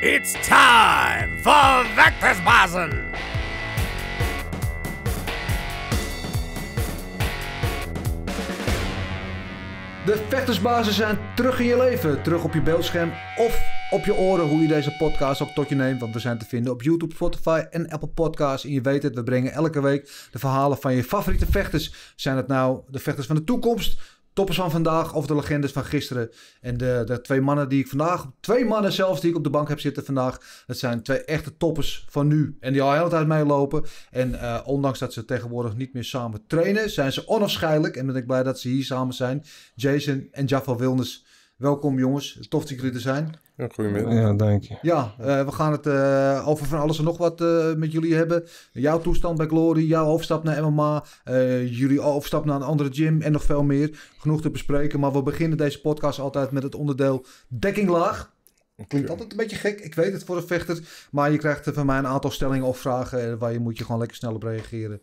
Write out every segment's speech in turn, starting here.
It's time for Vectorsbazen! De vechtersbazen zijn terug in je leven. Terug op je beeldscherm of op je oren hoe je deze podcast ook tot je neemt. Want we zijn te vinden op YouTube, Spotify en Apple Podcasts. En je weet het, we brengen elke week de verhalen van je favoriete vechters. Zijn het nou de vechters van de toekomst? toppers van vandaag of de legendes van gisteren. En de, de, twee mannen die ik vandaag, twee mannen zelfs die ik op de bank heb zitten vandaag, dat zijn twee echte toppers van nu. En die al heel de tijd meelopen. En eh, ondanks dat ze tegenwoordig niet meer samen trainen, zijn ze onafscheidelijk. En ben ik blij dat ze hier samen zijn. Jason en Jaffa Wilnes. Welkom jongens, tof dat jullie er zijn. Ja, goedemiddag. Ja, dank je. Ja, eh, we gaan het eh, over van alles en nog wat eh, met jullie hebben. Jouw toestand bij Glory, jouw overstap naar MMA, jullie overstap naar een andere gym en nog veel meer. Genoeg te bespreken, maar we beginnen deze podcast altijd met het onderdeel dekking laag. Klinkt altijd een beetje gek, ik weet het voor een vechter. Maar je krijgt van mij een aantal stellingen of vragen waar je moet je gewoon lekker snel op reageren.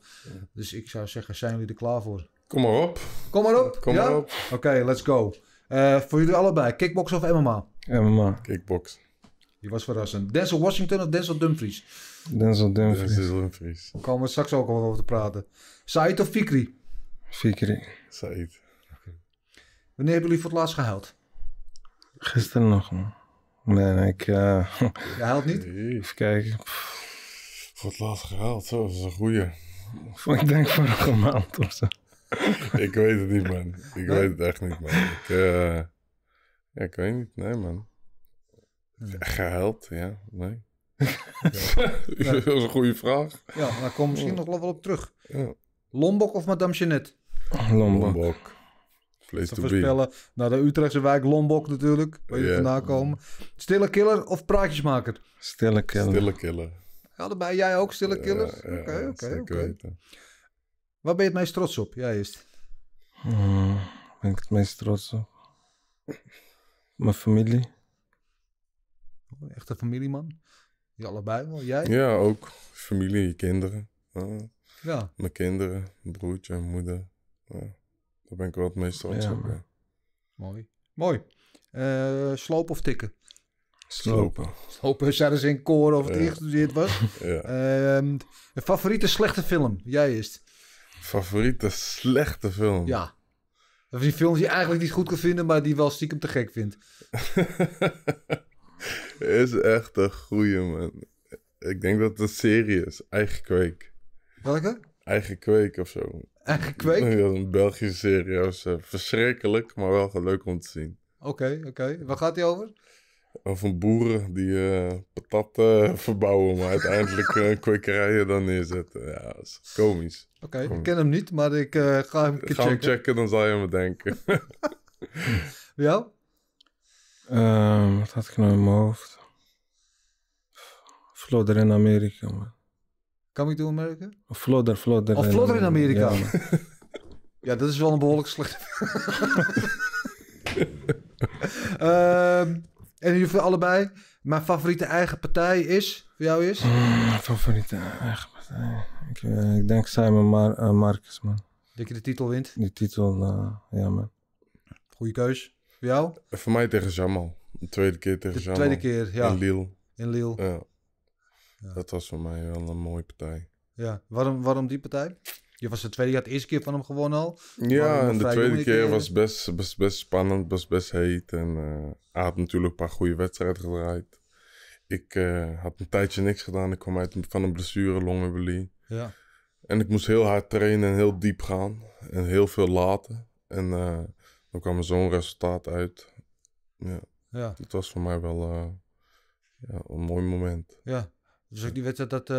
Dus ik zou zeggen, zijn jullie er klaar voor? Kom maar op. Kom maar op? Kom maar op. Oké, let's go. Eh, voor jullie allebei, kickbox of MMA? MMA. Kickbox. Die was verrassend. Denzel Washington of Denzel Dumfries? Denzel Dumfries. Denzel Dumfries. Daar komen we straks ook al over te praten. Said of Fikri? Fikri. Said. Wanneer hebben jullie voor het laatst gehuild? Gisteren nog, man. Nee, nee, ik... Uh... Je huilt niet? Even kijken. Voor het laatst gehuild, zo. Dat is een goeie. Ik denk voor nog een maand of zo. ik weet het niet, man. Ik weet het echt niet, man. Ik, eh, ja, ik weet niet. Nee, man. Hmm. Geheld, ja. Nee. dat is een goede vraag. Ja, daar we misschien oh. nog wel op terug. Lombok of Madame Jeannette? Lombok. Vlees te voorspellen. Naar de Utrechtse wijk Lombok natuurlijk, waar jullie vandaan komen. Stille killer of praatjesmaker? Stille killer. Stille killer. Ja, daarbij jij ook stille killer? Oké, oké, oké. Waar ben je het meest trots op? Jij is. Hmm, ben ik het meest trots op? Mijn familie. Oh, echte familieman? Jij allebei wel? Jij? Ja, ook. Familie, je kinderen. Ja. Mijn kinderen, broertje en moeder. Daar ben ik wel het meest trots op. Mooi. Mooi. Eh, slopen of tikken? Slopen. Slopen, zeiden ze in koor of het dit was. Ehm, een favoriete slechte film? Jij is favoriete slechte film? Ja. die films die je eigenlijk niet goed kan vinden, maar die wel stiekem te gek vindt. is echt een goeie, man. Ik denk dat het een serie is. Eigen Kweek. Welke? Eigen Kweek of zo. Eigen Kweek? een Belgische serie. Was, eh, verschrikkelijk, maar wel leuk om te zien. Oké, oké. Waar gaat die over? of van boeren die uh, patat eh, verbouwen, maar uiteindelijk uh, eh, kwekerijen dan neerzetten. Ja, dat is komisch. Oké, ik ken hem niet, maar ik ga hem checken. Ga checken, dan zal je me denken. ja? wat had ik nou in mijn hoofd? Vlodder in Amerika, man. ik doen merken Of Vlodder, Vlodder. Of oh, in Amerika. Ja, dat is wel een behoorlijk slecht. Ehm en jullie voor allebei. Mijn favoriete eigen partij is, voor jou is? Mm, favoriete eigen partij. Ik, eh, denk Simon Mar eh, Marcus, man. Denk je de titel wint? Die titel, uh, ja, man. Goeie keus. Voor jou? Voor mij tegen Jamal. De tweede keer tegen de Jamal. tweede keer, ja. In Lille. In Lille. Ja. ja. Dat was voor mij wel een mooie partij. Ja, waarom, waarom die partij? Je was de tweede, je de eerste keer van hem gewonnen al. Ja, en de tweede keer was best, best, best spannend, was best heet. En eh, hij had natuurlijk een paar goede wedstrijden gedraaid. Ik eh, had een tijdje niks gedaan. Ik kwam uit van een blessure, longembolie. Ja. En ik moest heel hard trainen en heel diep gaan. En heel veel laten. En uh, dan kwam er zo'n resultaat uit. Ja. was voor mij wel ja, een mooi moment. Ja. Dus ook die wedstrijd dat uh,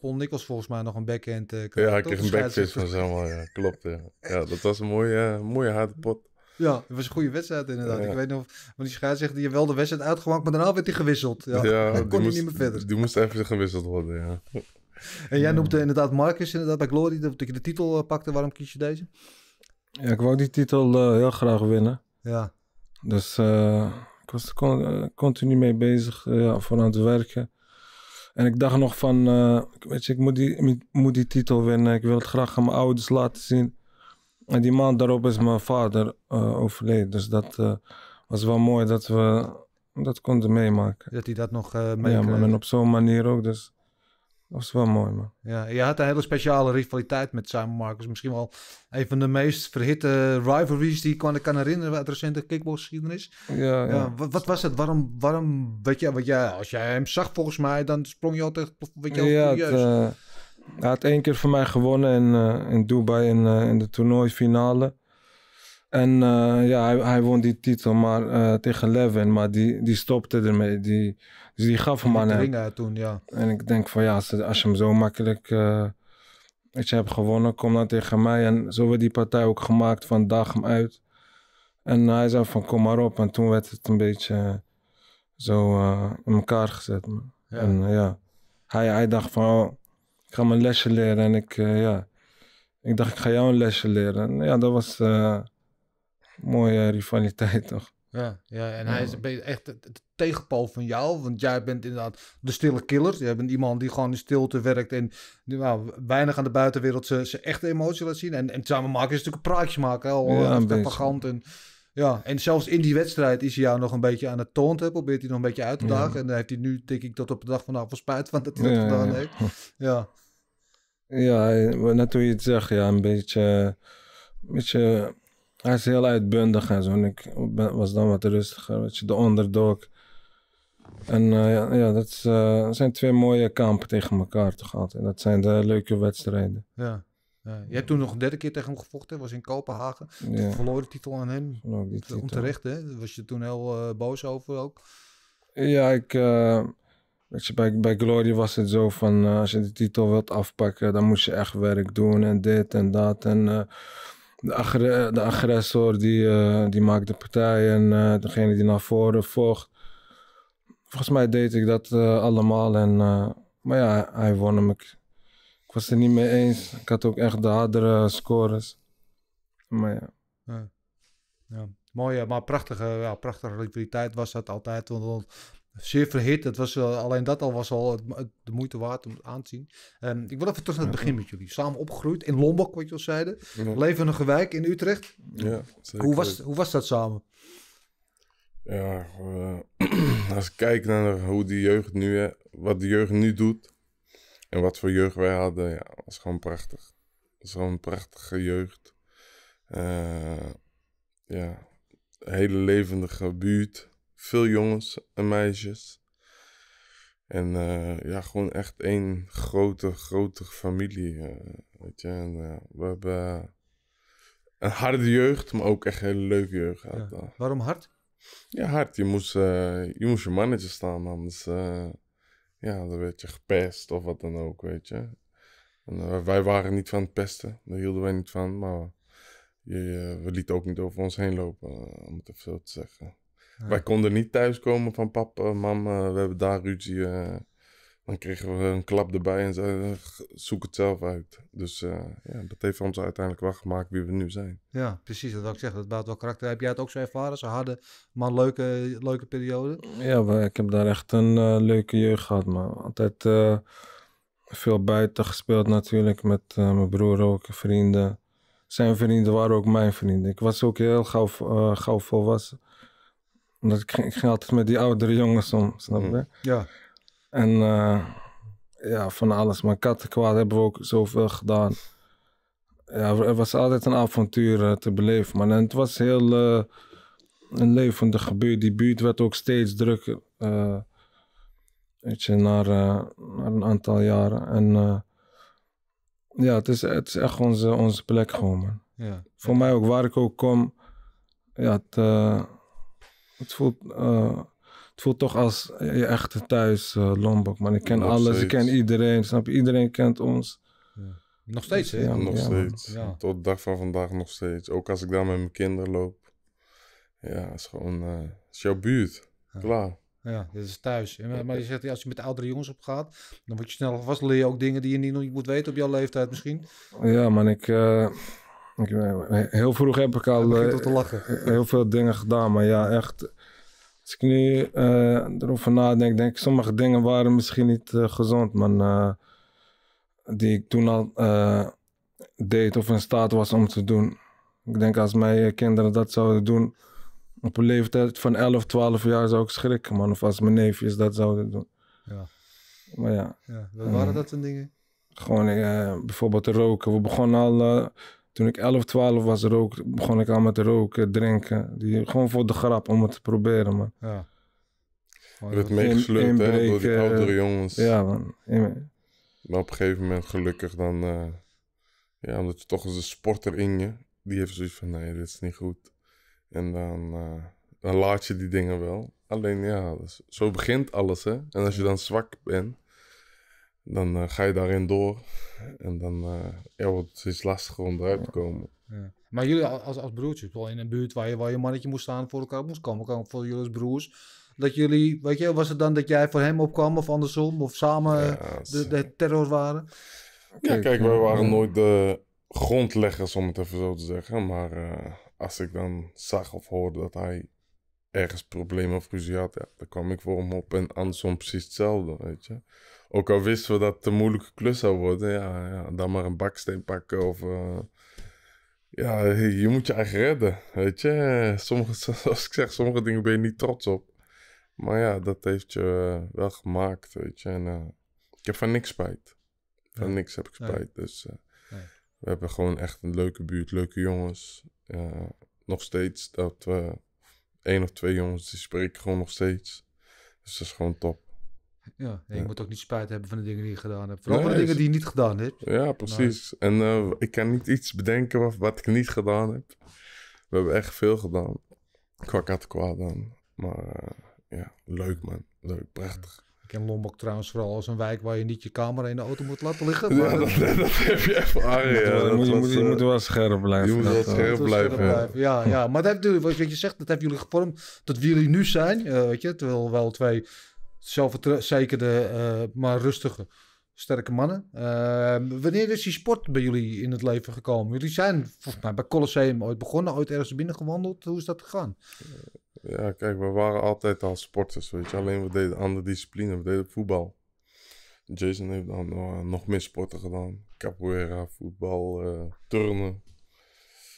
Paul Nichols volgens mij nog een backhand uh, Ja, ik kreeg een backfist van Samuel, ja. Klopt, ja. ja. dat was een mooie, eh, mooie harde pot. Ja, het was een goede wedstrijd inderdaad. Ik weet nog, want die dat die wel de wedstrijd uitgemaakt, maar daarna werd hij gewisseld. Ja, ja kon hij niet meer verder. Die moest even gewisseld worden, ja. En jij noemde inderdaad Marcus inderdaad bij Glory, dat je de titel pakte. Waarom kies je deze? Ja, ik wou die titel heel graag winnen. Ja. Dus ik was er continu mee bezig ja, voor aan het werken. En ik dacht nog van, eh, weet je, ik moet die, moet die titel winnen. Ik wil het graag aan mijn ouders laten zien. En die maand daarop is mijn vader eh, overleden. Dus dat eh, was wel mooi dat we dat konden meemaken. Dat hij dat nog uh, mee Ja, maar op zo'n manier ook. Dus dat was wel mooi, man. Ja, je had een hele speciale rivaliteit met Simon Marcus. Misschien wel een van de meest verhitte rivalries die ik kan, herinneren uit recente kickboxgeschiedenis. Ja, ja. ja wat, was het? Waarom, waarom weet je, wat je? als jij hem zag volgens mij, dan sprong je altijd, weet je, ja, het, eh, hij had één keer voor mij gewonnen in, eh, in Dubai in, eh, in de toernooifinale. En ja, hij, hij, won die titel maar, tegen Levin, maar die, die stopte ermee. Die, dus die gaf hem aan hem. toen, ja. En ik denk van ja, als, je hem zo makkelijk... Uh, hebt gewonnen, kom dan tegen mij. En zo werd die partij ook gemaakt van dag hem uit. En hij zei van kom maar op. En toen werd het een beetje eh, zo eh, in elkaar gezet. En ja, hij, hij dacht van oh, ik ga mijn lesje leren. En ik, ja, ik dacht ik ga jou een lesje leren. En ja, dat was mooie rivaliteit toch. Ja, ja en hij is echt het tegenpool van jou. Want jij bent inderdaad de stille killer. Jij bent iemand die gewoon in stilte werkt en nou, weinig aan de buitenwereld zijn echte emotie laat zien. En, en samen maken is natuurlijk een praatje maken. Al ja, en... Ja, en zelfs in die wedstrijd is hij jou nog een beetje aan het toonten. Probeert hij nog een beetje uit te dagen. En dan heeft hij nu, denk ik, tot op de dag vanavond nou, wel spijt van dat hij dat gedaan heeft. Ja. Ja, net hoe je het zegt, ja, een beetje, een beetje hij is heel uitbundig en zo. En ik was dan wat rustiger, weet je, de underdog En eh, ja, ja, eh, dat zijn twee mooie kampen tegen elkaar toch altijd. Dat zijn de leuke wedstrijden. Ja. jij Je hebt toen nog een derde keer tegen hem gevochten, was in Kopenhagen. Ja. De verloren titel aan hem. Titel. Onterecht, hè? was je toen heel eh, boos over ook. Ja, ik, weet je, bij, bij Glory was het zo van als je de titel wilt afpakken, dan moest je echt werk doen en dit en dat. En de, de agressor die, uh, die maakt de partij en eh, degene die naar voren vocht. Volgens mij deed ik dat eh, allemaal. En, maar ja, hij won hem. Ik, was het niet mee eens. Ik had ook echt de hardere scores. Maar ja. ja. Mooie, maar prachtige, ja, prachtige liquiditeit was dat altijd. Want Zeer verhit. Dat was, alleen dat al was al de moeite waard om het aan te zien. Ehm, ik wil even terug naar het begin met jullie. Samen opgegroeid in Lombok, wat je al zeiden. Ja. een gewijk in Utrecht. Ja, Hoe, was, hoe was dat samen? Ja, eh, als ik kijk naar hoe die jeugd nu, wat de jeugd nu doet en wat voor jeugd wij hadden, ja, was gewoon prachtig. Zo'n gewoon prachtige jeugd. Uh, ja, hele levendige buurt. Veel jongens en meisjes. En eh, ja, gewoon echt één grote, grote familie. Eh, weet je, en, eh, we hebben een harde jeugd, maar ook echt een hele leuke jeugd. Ja. Waarom hard? Ja, hard. Je moest, je, moest je mannetje staan, anders ja, dan werd je gepest of wat dan ook, weet je. En, wij waren niet van het pesten, daar hielden wij niet van, maar je, we lieten ook niet over ons heen lopen, om het even zo te zeggen. Wij konden niet thuiskomen van papa, mama, we hebben daar ruzie. Eh, dan kregen we een klap erbij en zeiden, eh, zoek het zelf uit. Dus eh, ja, dat heeft ons uiteindelijk wel gemaakt wie we nu zijn. Ja, precies. Dat wil ik zeggen. Dat baat wel karakter. Heb jij het ook zo ervaren? Ze hadden maar leuke, leuke periode. Ja, ik heb daar echt een leuke jeugd gehad, man. Altijd... veel buiten gespeeld natuurlijk met mijn broer ook, vrienden. Zijn vrienden waren ook mijn vrienden. Ik was ook heel gauw, uh, gauw volwassen omdat ik ging, altijd met die oudere jongens om, snap mm. je? Ja. En uh, ja, van alles. Maar kattenkwaad hebben we ook zoveel gedaan. Ja, er was altijd een avontuur eh, te beleven, Maar En het was heel uh, een levendig gebeurt. Die buurt werd ook steeds drukker. weet je, naar, naar, een aantal jaren. En ja, het is, het is echt onze, onze plek gewoon, man. Ja. Voor mij ook, waar ik ook kom. Ja, het voelt, eh, het voelt toch als je echte thuis, eh, Lombok. Man, ik ken alles, ik ken iedereen, snap je? Iedereen kent ons. Nog steeds, hè? Ja, nog steeds. Tot de dag van vandaag nog steeds. Ook als ik daar met mijn kinderen loop. Ja, het is gewoon... Eh, is jouw buurt. Klaar. Ja, dit is thuis. Maar, je zegt, als je met de oudere jongens op gaat, dan word je snel vast. Leer je ook dingen die je niet, moet weten op jouw leeftijd misschien. Ja, man, ik... Eh, heel vroeg heb ik al eh, eh, heel veel dingen gedaan, maar ja, echt. Als ik nu erover nadenk, denk ik, sommige dingen waren misschien niet gezond, maar die ik toen al deed of in staat was om te doen. Ik denk als mijn kinderen dat zouden doen, op een leeftijd van 11, 12 jaar zou ik schrikken, man. Of als mijn neefjes dat zouden doen. Ja. Maar ja. ja wat waren dat soort dingen? Gewoon bijvoorbeeld roken. We begonnen al toen ik 11, 12 was, rook, begon ik al met roken, drinken. Die, gewoon voor de grap, om het te proberen, man. Ja. Je werd meegesleurd, door die eh, oudere jongens. Ja, man. maar op een gegeven moment gelukkig dan... Uh, ja, omdat je toch eens een sporter in je... Die heeft zoiets van, nee, dit is niet goed. En dan, eh, laat je die dingen wel. Alleen ja, zo begint alles, hè. En als je dan zwak bent dan eh, ga je daarin door. En dan eh, ja, wordt het iets lastiger om eruit te komen. Ja. Maar jullie als, als broertjes, in een buurt waar je, waar je mannetje moest staan, voor elkaar moest komen, voor jullie als broers. Dat jullie, weet je, was het dan dat jij voor hem opkwam of andersom? Of samen de, de, terror waren? Kijk, kijk, wij waren nooit de grondleggers, om het even zo te zeggen. Maar eh, als ik dan zag of hoorde dat hij ergens problemen of ruzie had, ja, dan kwam ik voor hem op. En andersom precies hetzelfde, weet je. Ook al wisten we dat het een moeilijke klus zou worden, ja, dan maar een baksteen pakken of... Eh, ja, je moet je eigen redden, weet je. Sommige, ik zeg, sommige dingen ben je niet trots op. Maar ja, dat heeft je eh, wel gemaakt, weet je. En, eh, ik heb van niks spijt. Van niks heb ik spijt, dus... we hebben gewoon echt een leuke buurt, leuke jongens. nog steeds dat we één of twee jongens die spreken gewoon nog steeds. Dus dat is gewoon top. Ja, en je moet ook niet spijt hebben van de dingen die je gedaan hebt. Vooral de dingen die je niet gedaan hebt. Ja, precies. En eh, ik kan niet iets bedenken wat, wat, ik niet gedaan heb. We hebben echt veel gedaan. Qua qua dan. Maar eh, ja, leuk man. Leuk, prachtig. Ik ken Lombok trouwens vooral als een wijk waar je niet je camera in de auto moet laten liggen. Maar... Ja, dat, heb je even waar. Ja, je, moet, je, eh, moet, wel scherp blijven. Je moet wel scherp blijven. Ja, ja. maar dat, wat je zegt, dat hebben jullie gevormd dat wie jullie nu zijn. Uh, weet je, terwijl wel twee zelfverzekerde, uh, maar rustige, sterke mannen. Eh, wanneer is die sport bij jullie in het leven gekomen? Jullie zijn volgens mij bij Colosseum ooit begonnen, ooit ergens binnen gewandeld. Hoe is dat gegaan? Eh, ja, kijk, we waren altijd al sporters, weet je. Alleen we deden andere disciplines, we deden voetbal. Jason heeft dan nog meer sporten gedaan. Capoeira, voetbal, turnen.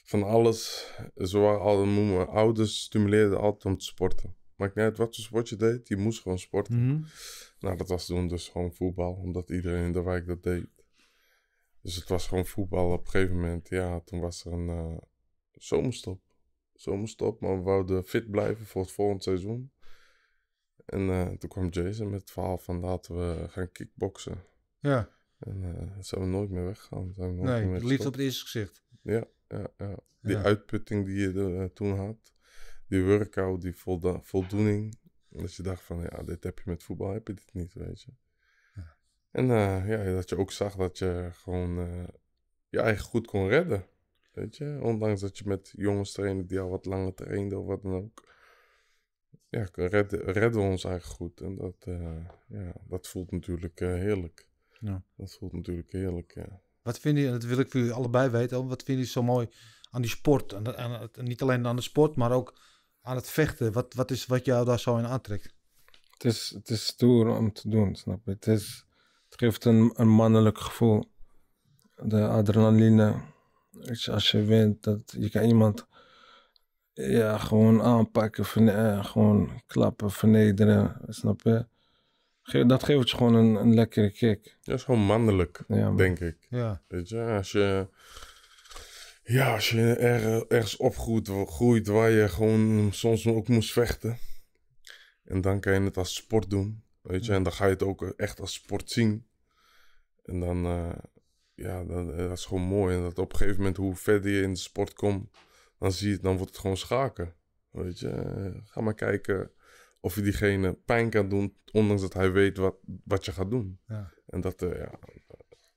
Van alles. Ze waren al, mijn ouders stimuleerden altijd om te sporten. Maakt niet uit wat voor sport je deed, je moest gewoon sporten. Mhm. Nou, dat was toen dus gewoon voetbal, omdat iedereen in de wijk dat deed. Dus het was gewoon voetbal. Op een gegeven moment, ja, toen was er een uh, zomerstop. Zomerstop, maar we wouden fit blijven voor het volgende seizoen. En eh, toen kwam Jason met het verhaal van laten we gaan kickboksen. Ja. En uh, zijn we nooit meer weggegaan. Zijn we nee, meer liefde op het eerste gezicht. Ja, ja, ja. die uitputting die je toen had die workout, die volda- voldoening. Dat je dacht van, ja, dit heb je met voetbal, heb je dit niet, weet je. En eh, ja, dat je ook zag dat je gewoon eh, je eigen goed kon redden. Weet je, ondanks dat je met jongens trainde die al wat langer trainden of wat dan ook. Ja, redden, redden ons eigen goed. En dat, eh, ja, dat voelt natuurlijk heerlijk. Ja. Dat voelt natuurlijk heerlijk, Wat vind je, en dat wil ik voor jullie allebei weten, wat vind je zo mooi aan die sport? En, en, niet alleen aan de sport, maar ook aan het vechten? Wat, wat is wat jou daar zo in aantrekt? Het is, het is stoer om te doen, snap je? Het, geeft een, een mannelijk gevoel. De adrenaline. Als je wint, dat je kan iemand ja, gewoon aanpakken, eh, gewoon klappen, vernederen, snap je? dat geeft je gewoon een, een lekkere kick. Dat is gewoon mannelijk, denk ik. Ja. Weet je, als je ja, als je ergens opgroeit groeit waar je gewoon soms ook moest vechten. En dan kan je het als sport doen. Weet je, en dan ga je het ook echt als sport zien. En dan, uh, ja, dat, eh, dat, is gewoon mooi. En dat op een gegeven moment, hoe verder je in de sport komt, dan zie je dan wordt het gewoon schaken. Weet je, eh, ga maar kijken of je diegene pijn kan doen, ondanks dat hij weet wat, wat je gaat doen. Ja. En dat, ja,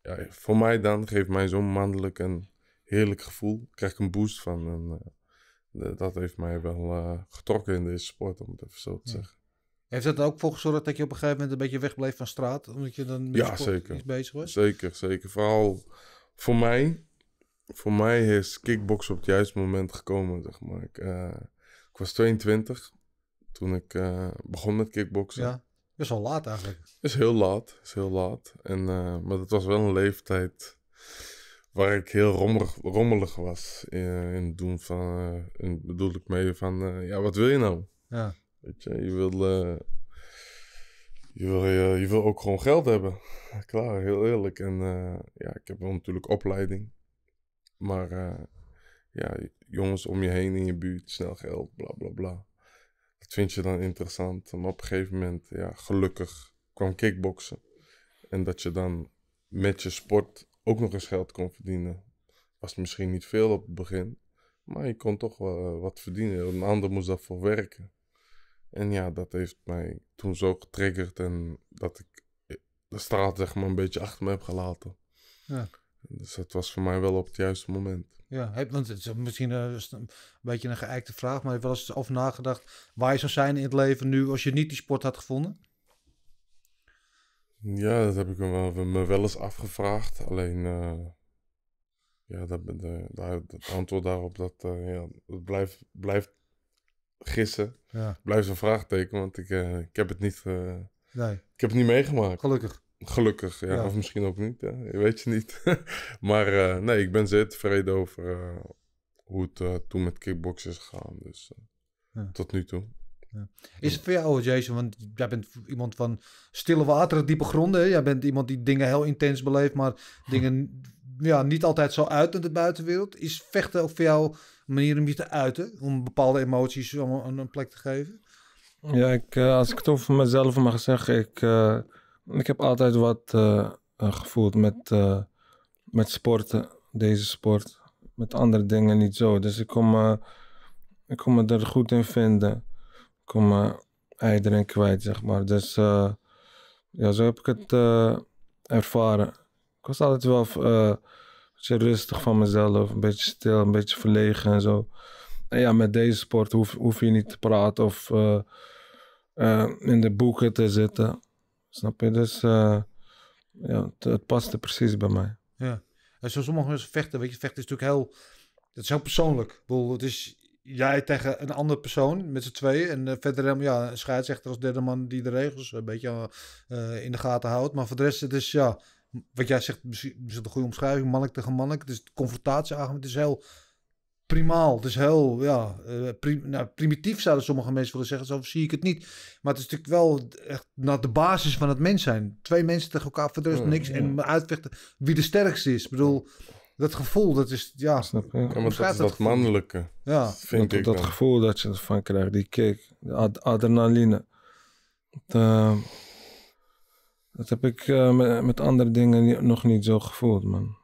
ja, voor mij dan geeft mij zo'n mannelijk en heerlijk gevoel. Krijg ik een boost van. En, eh, dat heeft mij wel eh, getrokken in deze sport, om het even zo te zeggen. Heeft dat ook voor gezorgd dat je op een gegeven moment een beetje wegbleef van straat? Omdat je dan met ja, bezig was? Zeker, zeker. Vooral voor mij. Voor mij is kickboksen op het juiste moment gekomen, zeg maar. Ik, eh, ik was 22 toen ik begon met kickboksen. Ja, is al laat eigenlijk. Is heel laat, is heel laat. En, maar dat was wel een leeftijd waar ik heel rommelig, was in, het doen van, eh, bedoel ik mee van, eh, ja, wat wil je nou? Ja. Weet je, je wil, eh, je, wil, je, je, wil ook gewoon geld hebben. Klaar, heel eerlijk. En ja, ik heb wel natuurlijk opleiding. Maar ja, jongens om je heen in je buurt, snel geld, bla bla bla. Dat vind je dan interessant. Maar op een gegeven moment, ja, gelukkig kwam kickboksen. En dat je dan met je sport ook nog eens geld kon verdienen. Was misschien niet veel op het begin, maar je kon toch wel eh, wat verdienen. Een ander moest daarvoor werken. En ja, dat heeft mij toen zo getriggerd en dat ik eh, de straat zeg maar een beetje achter me heb gelaten. Ja. Dus dat was voor mij wel op het juiste moment. Ja, want het is misschien eh, een, beetje een geëikte vraag, maar je hebt wel eens over nagedacht waar je zou zijn in het leven nu als je niet die sport had gevonden? Ja, dat heb ik me wel eens afgevraagd. Alleen, eh, ja, dat, de, het antwoord daarop, dat, eh, ja, dat blijft, blijft gissen. Ja. Blijft een vraagteken, want ik, eh, ik heb het niet... nee. Ik heb het niet meegemaakt. Gelukkig. Gelukkig, ja. Of misschien ook niet, weet je niet. maar nee, ik ben zeer tevreden over hoe het toen met kickboxen is gegaan. Dus tot nu toe. Is het voor jou, Jason, want jij bent iemand van stille wateren, diepe gronden. Jij bent iemand die dingen heel intens beleeft, maar dingen ja, niet altijd zo uit in de buitenwereld. Is vechten ook voor jou een manier om je te uiten? Om bepaalde emoties een, een plek te geven? Ja, ik, eh, als ik het over mezelf mag zeggen, ik, eh, ik heb altijd wat eh, gevoeld met, met sporten, deze sport. Met andere dingen niet zo. Dus ik kom ik kon me er goed in vinden kon mijn ei kwijt, zeg maar. Dus eh, ja, zo heb ik het eh, ervaren. Ik was altijd wel eh, een beetje rustig van mezelf, een beetje stil, een beetje verlegen en zo. En ja, met deze sport hoef, hoef je niet te praten of in de boeken te zitten. Snap je? Dus ja, het, het paste precies bij mij. Ja. En zoals sommige mensen vechten, weet vechten is natuurlijk heel... Het is heel persoonlijk. Ik bedoel, het is, jij tegen een andere persoon met z'n tweeën. En eh, verder ja, een scheidsrechter als derde man die de regels eh, een beetje eh, in de gaten houdt. Maar voor de rest, het is ja, wat jij zegt, misschien is het een goede omschrijving. Mannelijk tegen mannelijk. Het is confrontatie eigenlijk. Het is heel primaal. Het is heel, ja, prim, nou, primitief zouden sommige mensen willen zeggen. Zo zie ik het niet. Maar het is natuurlijk wel echt naar de basis van het mens zijn. Twee mensen tegen elkaar, voor mm, niks. En mm. uitvechten wie de sterkste is. Ik bedoel... Dat gevoel, dat is, ja... Snap je? Ja, dat mannelijke, ja. vind dat, ik Dat gevoel dat je ervan krijgt, die kick, de adrenaline. Dat, ehm, dat, heb ik eh, met, met, andere dingen nog niet zo gevoeld, man.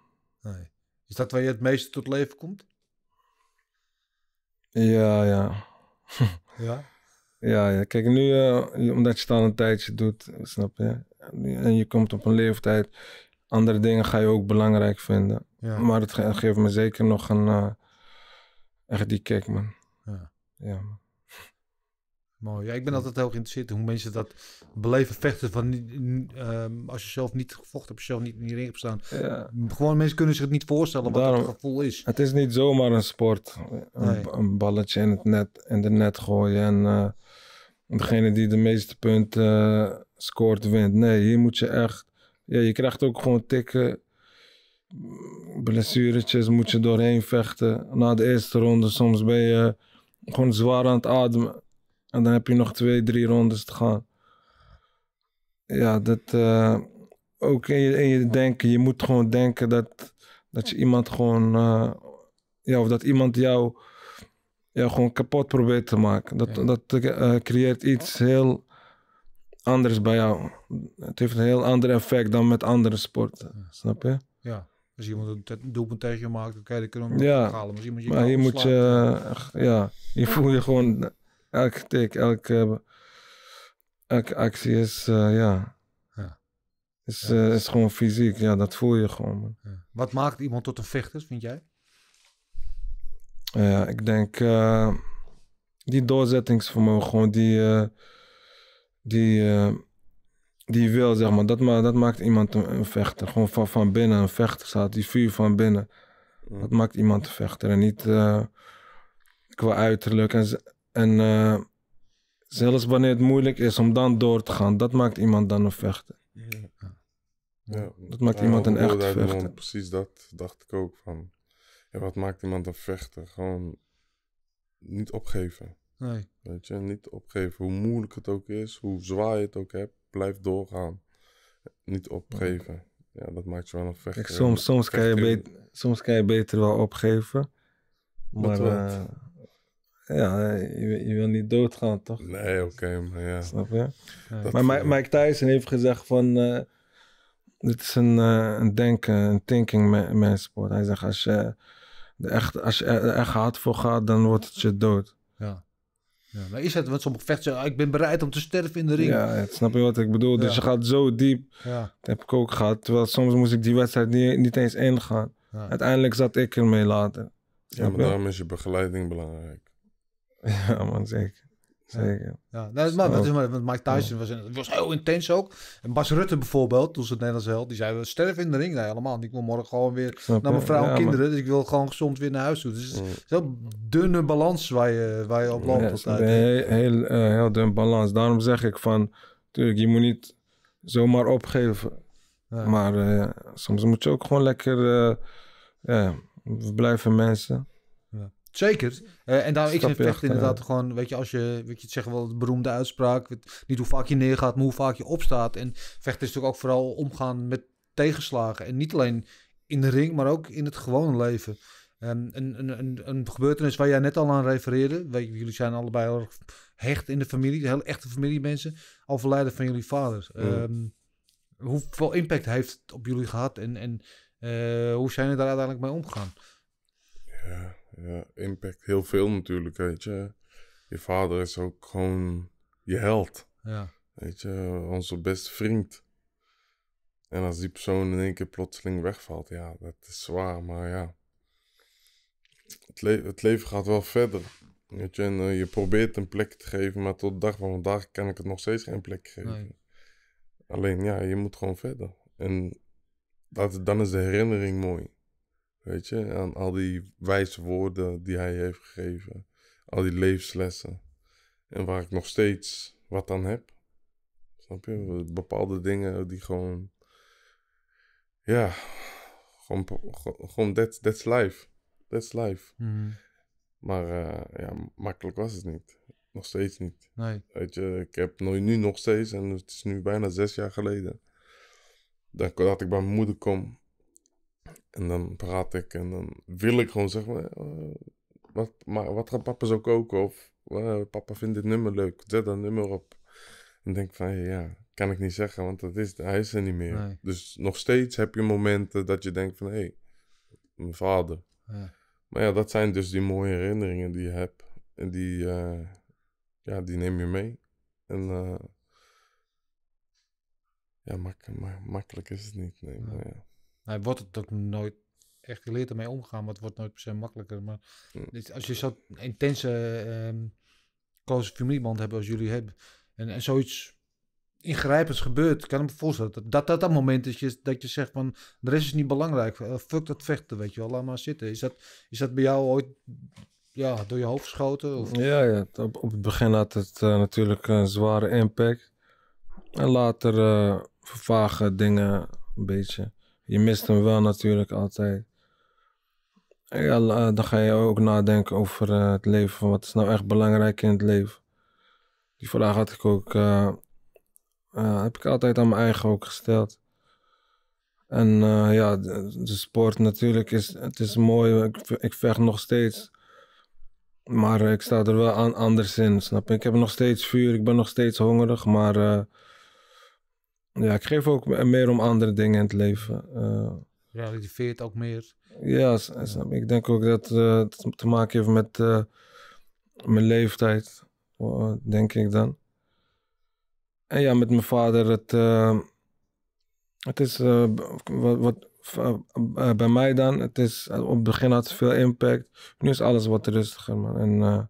Nee. Is dat waar je het meeste tot leven komt? Ja, ja. ja? ja, ja. Kijk, nu, eh, omdat je het al een tijdje doet, snap je? En je komt op een leeftijd, andere dingen ga je ook belangrijk vinden. Ja. Maar dat geeft me zeker nog een. Eh, echt die kick, man. Ja. ja Mooi. Ja, ik ben altijd heel geïnteresseerd in hoe mensen dat beleven, vechten. Van, ehm, als je zelf niet gevochten hebt, zelf niet in die ring staan. Gewoon mensen kunnen zich het niet voorstellen wat dat gevoel is. Het is niet zomaar een sport. Een, balletje in het net, in de net gooien en eh, degene die de meeste punten eh, scoort wint. Nee, hier moet je echt... Ja, je krijgt ook gewoon tikken blessuretjes moet je doorheen vechten. Na de eerste ronde soms ben je eh, gewoon zwaar aan het ademen. En dan heb je nog twee, drie rondes te gaan. Ja, dat... Eh, ook in je, in je, denken. Je moet gewoon denken dat, dat je iemand gewoon... Eh, ja, of dat iemand jou, ja gewoon kapot probeert te maken. Dat, dat creëert iets heel anders bij jou. Het heeft een heel ander effect dan met andere sporten. Snap je? Ja. Als dus iemand een doelpunt tegen je maakt, oké, okay, dan kunnen we ja. halen. Maar, iemand je maar hier moet je, uh, ja, Je voel je gewoon elke tik, elke, eh, elke actie is, uh, ja. Is, ja, eh, is, gewoon fysiek, ja, dat voel je gewoon. Wat maakt iemand tot een vechter, vind jij? Ja, ik denk uh, die doorzettingsvermogen, gewoon die, die die wil, zeg maar. Dat, ma dat maakt iemand een, vechter. Gewoon van, van binnen een vechter staat. Die vuur van binnen. Mm. Dat maakt iemand een vechter. En niet eh, qua uiterlijk. En, en eh, zelfs wanneer het moeilijk is om dan door te gaan, dat maakt iemand dan een vechter. Ja. ja. Dat maakt iemand een echt vechter. precies dat dacht ik ook. Van, ja, wat maakt iemand een vechter? Gewoon niet opgeven. Nee. Weet je, niet opgeven. Hoe moeilijk het ook is, hoe zwaar je het ook hebt blijf doorgaan. Niet opgeven. Ja, dat maakt je wel een vechter. soms, soms, kan je beter, soms kan je beter wel opgeven. Maar eh, ja, je, wil niet doodgaan, toch? Nee, oké, maar ja. Snap je? maar Mike, Mike heeft gezegd van... Eh, dit is een, eh, een denken, een thinking man, sport. Hij zegt, als je, er echt, als je er echt hard voor gaat, dan wordt het je dood. Ja. Ja, maar is het, want sommige vechters zeggen, ah, ik ben bereid om te sterven in de ring. Ja, snap je wat ik bedoel? Dus je gaat zo diep. Dat heb ik ook gehad. Terwijl soms moest ik die wedstrijd niet, niet eens ingaan. Uiteindelijk zat ik ermee later. Ja, maar daarom is je begeleiding belangrijk. Ja, man, zeker. Zeker. Ja, maar, dat is maar, want Mike Tyson was, was heel intens ook. En Bas Rutte bijvoorbeeld, toen ze het Nederlands held, die zei: we sterven in de ring. Nee, helemaal niet. Ik wil morgen gewoon weer naar mijn vrouw en kinderen. Dus ik wil gewoon gezond weer naar huis toe. Dus het is heel dunne balans waar je, waar je op loopt. Ja, altijd. Heel, heel, eh, heel balans. Daarom zeg ik van: natuurlijk, je moet niet zomaar opgeven. Maar eh, soms moet je ook gewoon lekker. Eh, blijven mensen. Zeker. Eh, en daarom, ik vind vecht inderdaad gewoon, weet je, als je, weet je, het zeggen wel de beroemde uitspraak, niet hoe vaak je neergaat, maar hoe vaak je opstaat. En vechten is natuurlijk ook vooral omgaan met tegenslagen. En niet alleen in de ring, maar ook in het gewone leven. Ehm, een, een, een, een, gebeurtenis waar jij net al aan refereerde, weet je, jullie zijn allebei heel hecht in de familie, heel hele echte familie mensen, overlijden van jullie vader. Mm. Um, hoeveel impact heeft het op jullie gehad en, en eh, hoe zijn jullie daar uiteindelijk mee omgegaan? Ja ja, impact heel veel natuurlijk, weet je. Je vader is ook gewoon je held. Ja. Weet je, onze beste vriend. En als die persoon in één keer plotseling wegvalt, ja, dat is zwaar, maar ja. Het, leven gaat wel verder. Weet je, en eh, je probeert een plek te geven, maar tot de dag van vandaag kan ik het nog steeds geen plek geven. Alleen ja, je moet gewoon verder. En dat, dan is de herinnering mooi. Weet je, aan al die wijze woorden die hij heeft gegeven. Al die levenslessen. En waar ik nog steeds wat aan heb. Snap je? Bepaalde dingen die gewoon. Ja, gewoon. gewoon that, that's life. That's life. Mhm. Maar eh, ja, makkelijk was het niet. Nog steeds niet. Nee. Weet je, ik heb nu nog steeds, en het is nu bijna zes jaar geleden. dat ik bij mijn moeder kom en dan praat ik en dan wil ik gewoon zeggen, maar, eh, wat, maar wat gaat papa zo koken? Of eh, papa vindt dit nummer leuk, zet dat nummer op. En denk van, ja, kan ik niet zeggen, want dat is, hij is er niet meer. Dus nog steeds heb je momenten dat je denkt van, hé, hey, mijn vader. Ja. Maar ja, dat zijn dus die mooie herinneringen die je hebt. En die, eh, ja, die neem je mee. En ja, makkelijk is het niet. Nee, Maar ja. Nou, hij wordt het ook nooit echt geleerd ermee omgaan, maar het wordt nooit per se makkelijker. Maar mm. als je zo'n intense um, close familieband hebt als jullie hebben en, en zoiets ingrijpends gebeurt, kan ik me voorstellen dat dat, dat, dat moment is dat je zegt van de rest is niet belangrijk, eh, fuck dat vechten, weet je wel, laat maar zitten. Is dat, is dat bij jou ooit ja, door je hoofd geschoten? Of? Ja, ja op, op, het begin had het eh, natuurlijk een zware impact. En later uh, vervagen dingen een beetje je mist hem wel natuurlijk altijd. ja, dan ga je ook nadenken over eh, het leven. wat is nou echt belangrijk in het leven? Die vraag had ik ook. Eh, eh, heb ik altijd aan mijn eigen ook gesteld. En ja, de, sport natuurlijk is. Het is mooi. Ik, ik vecht nog steeds. Maar ik sta er wel aan, anders in, snap je? Ik heb nog steeds vuur. Ik ben nog steeds hongerig. Maar ja, ik geef ook meer om andere dingen in het leven. Uh, Realiseert ook meer. Ja, eh, ik denk ook eh, dat het te maken heeft met mijn leeftijd, denk ik dan. En ja, met mijn vader, het, het is wat, bij mij dan, het is, op het begin had het veel impact. Nu is alles wat rustiger, man. En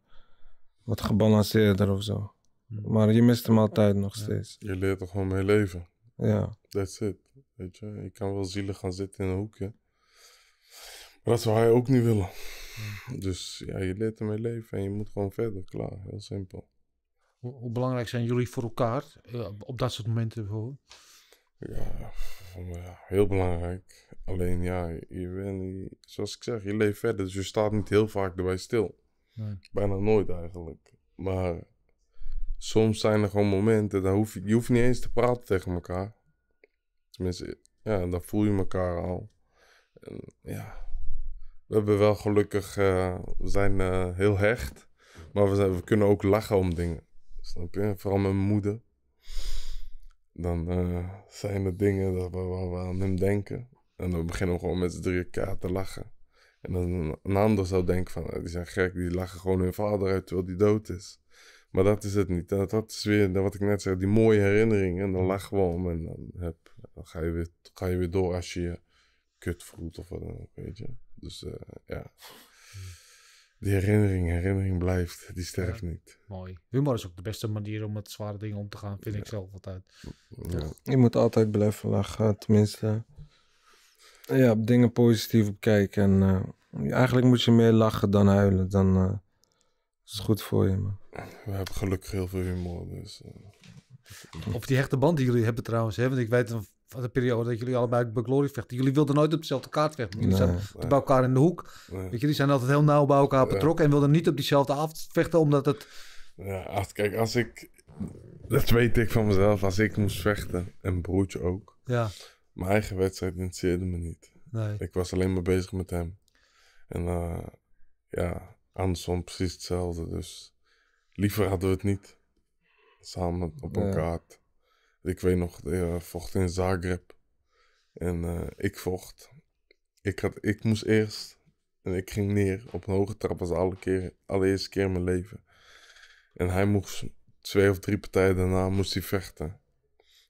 wat gebalanceerder of zo. Hmm. Maar je mist hem altijd nog steeds. Je leert er gewoon mee leven. Ja. That's it. Weet je, je kan wel zielig gaan zitten in een hoekje. Maar dat zou hij ook niet willen. Dus ja, je leert ermee leven en je moet gewoon verder. Klaar, heel simpel. Hoe, belangrijk zijn jullie voor elkaar eh, op dat soort momenten bijvoorbeeld? Ja, heel belangrijk. Alleen ja, je bent, zoals ik zeg, je leeft verder. Dus je staat niet heel vaak erbij stil. Nee. Bijna nooit eigenlijk. Maar soms zijn er gewoon momenten, dan hoef je, je hoeft niet eens te praten tegen elkaar. Tenminste, ja, dan voel je elkaar al. En, ja, we hebben wel gelukkig, eh, we zijn eh, heel hecht, maar we, zijn, we, kunnen ook lachen om dingen. Snap je? Vooral mijn moeder. Dan eh, zijn er dingen dat we aan hem denken. En dan beginnen we gewoon met z'n drieën te lachen. En dan een ander zou denken van, die zijn gek, die lachen gewoon hun vader uit terwijl die dood is. Maar dat is het niet. Dat, dat is weer wat ik net zei, die mooie herinneringen. En dan lach gewoon en dan, heb, ga, je weer, ga je weer door als je je kut voelt of wat dan ook, weet je. Dus eh, ja, die herinnering, herinnering blijft, die sterft niet. Mooi. Humor is ook de beste manier om met zware dingen om te gaan, vind ik zelf altijd. Ja. Je moet altijd blijven lachen, tenminste. Ja, dingen positief bekijken. En eh, eigenlijk moet je meer lachen dan huilen. Dan... Eh, is goed voor je, man. We hebben gelukkig heel veel humor, dus... Eh. Of die hechte band die jullie hebben trouwens, hè? Want ik weet van de periode dat jullie allebei bij vechten. Jullie wilden nooit op dezelfde kaart vechten. Jullie zaten bij elkaar in de hoek. Nee. Weet je, die zijn altijd heel nauw bij elkaar betrokken... en wilden niet op diezelfde avond vechten, omdat het... Ja, kijk, als ik... Dat weet ik van mezelf. Als ik moest vechten, en broertje ook... Ja. Mijn eigen wedstrijd interesseerde me niet. Ik was alleen maar bezig met hem. En eh, ja, andersom precies hetzelfde. Dus liever hadden we het niet. Samen op een kaart. Ik weet nog, de eh, vocht in Zagreb. En eh, ik vocht. Ik, had, ik moest eerst. En ik ging neer op een hoge trap als alle keer, allereerste keer in mijn leven. En hij moest twee of drie partijen daarna moest hij vechten.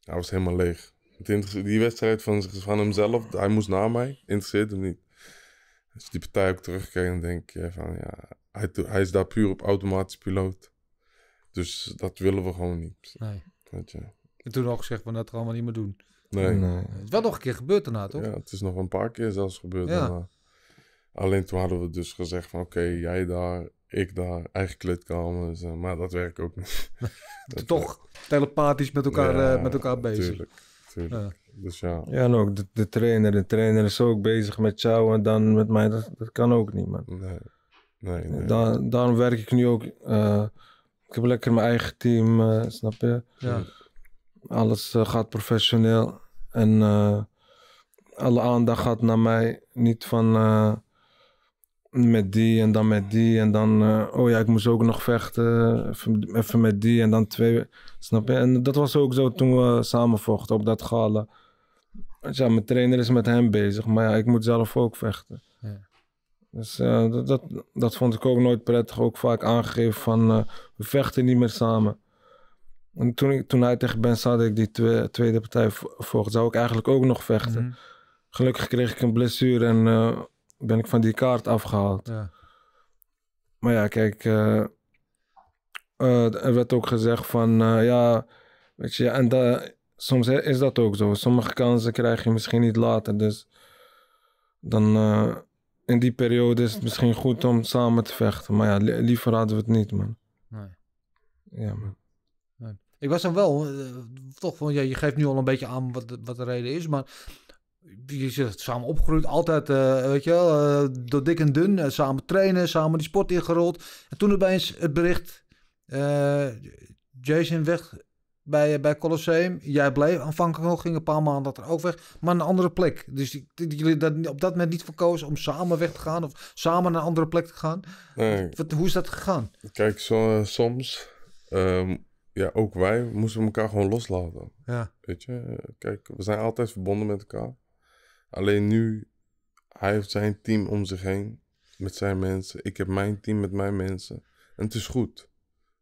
Hij was helemaal leeg. Die wedstrijd van, van hemzelf, hij moest na mij, interesseerde hem niet. Als die partij ook terugkijkt, dan denk je van ja, hij, hij is daar puur op automatisch piloot. Dus dat willen we gewoon niet. Nee. Weet je. En toen al gezegd van dat gaan allemaal niet meer doen. Nee. het is wel nog een keer gebeurd daarna, toch? Ja, het is nog een paar keer zelfs gebeurd daarna. Alleen toen hadden we dus gezegd van oké, jij daar, ik daar, eigen kleedkamers. Dus, eh, maar dat werkt ook niet. Toch telepathisch met elkaar, eh, met elkaar bezig. Tuurlijk, tuurlijk. Dus ja. ja, en ook de, de, trainer. De trainer is ook bezig met jou en dan met mij. Dat, kan ook niet, man. Nee, nee, Dan, daarom werk ik nu ook. Eh, ik heb lekker mijn eigen team, eh, snap je? Ja. Alles eh, gaat professioneel. En alle aandacht gaat naar mij. Niet van met die en dan met die en dan, eh, oh ja, ik moest ook nog vechten, eh, even, even, met die en dan twee, snap je? En dat was ook zo toen we samen vochten op dat gala. Ja, mijn trainer is met hem bezig, maar ja, ik moet zelf ook vechten. Ja. Dus uh, dat, dat, dat, vond ik ook nooit prettig, ook vaak aangegeven van, we vechten niet meer samen. En toen, ik, toen hij tegen Ben ik die tweede partij vocht, zou ik eigenlijk ook nog vechten. Mhm. Gelukkig kreeg ik een blessure en ben ik van die kaart afgehaald. Ja. Maar ja, kijk, eh, eh, er werd ook gezegd van eh, ja, weet je, en soms is dat ook zo. Sommige kansen krijg je misschien niet later. Dus dan in die periode is het misschien goed om samen te vechten. Maar ja, liever hadden we het niet, man. Nee. Ja, man. Ik was dan wel, toch van, ja, je geeft nu al een beetje aan wat wat de reden is, maar die zegt eh, samen opgegroeid, altijd, eh, weet je wel, eh, door dik en dun, samen trainen, samen die sport ingerold. En toen opeens het bericht, Jason weg bij, bij Colosseum, jij bleef, aanvankelijk nog, ging een paar maanden dat er ook weg, maar een andere plek. Dus jullie dat op dat moment niet verkozen om samen weg te gaan of samen naar een andere plek te gaan. Wat, hoe is dat gegaan? Kijk, soms... Um ja, ook wij moesten elkaar gewoon loslaten. Ja. Weet je, kijk, we zijn altijd verbonden met elkaar. Alleen nu, hij heeft zijn team om zich heen met zijn mensen. Ik heb mijn team met mijn mensen. En het is goed.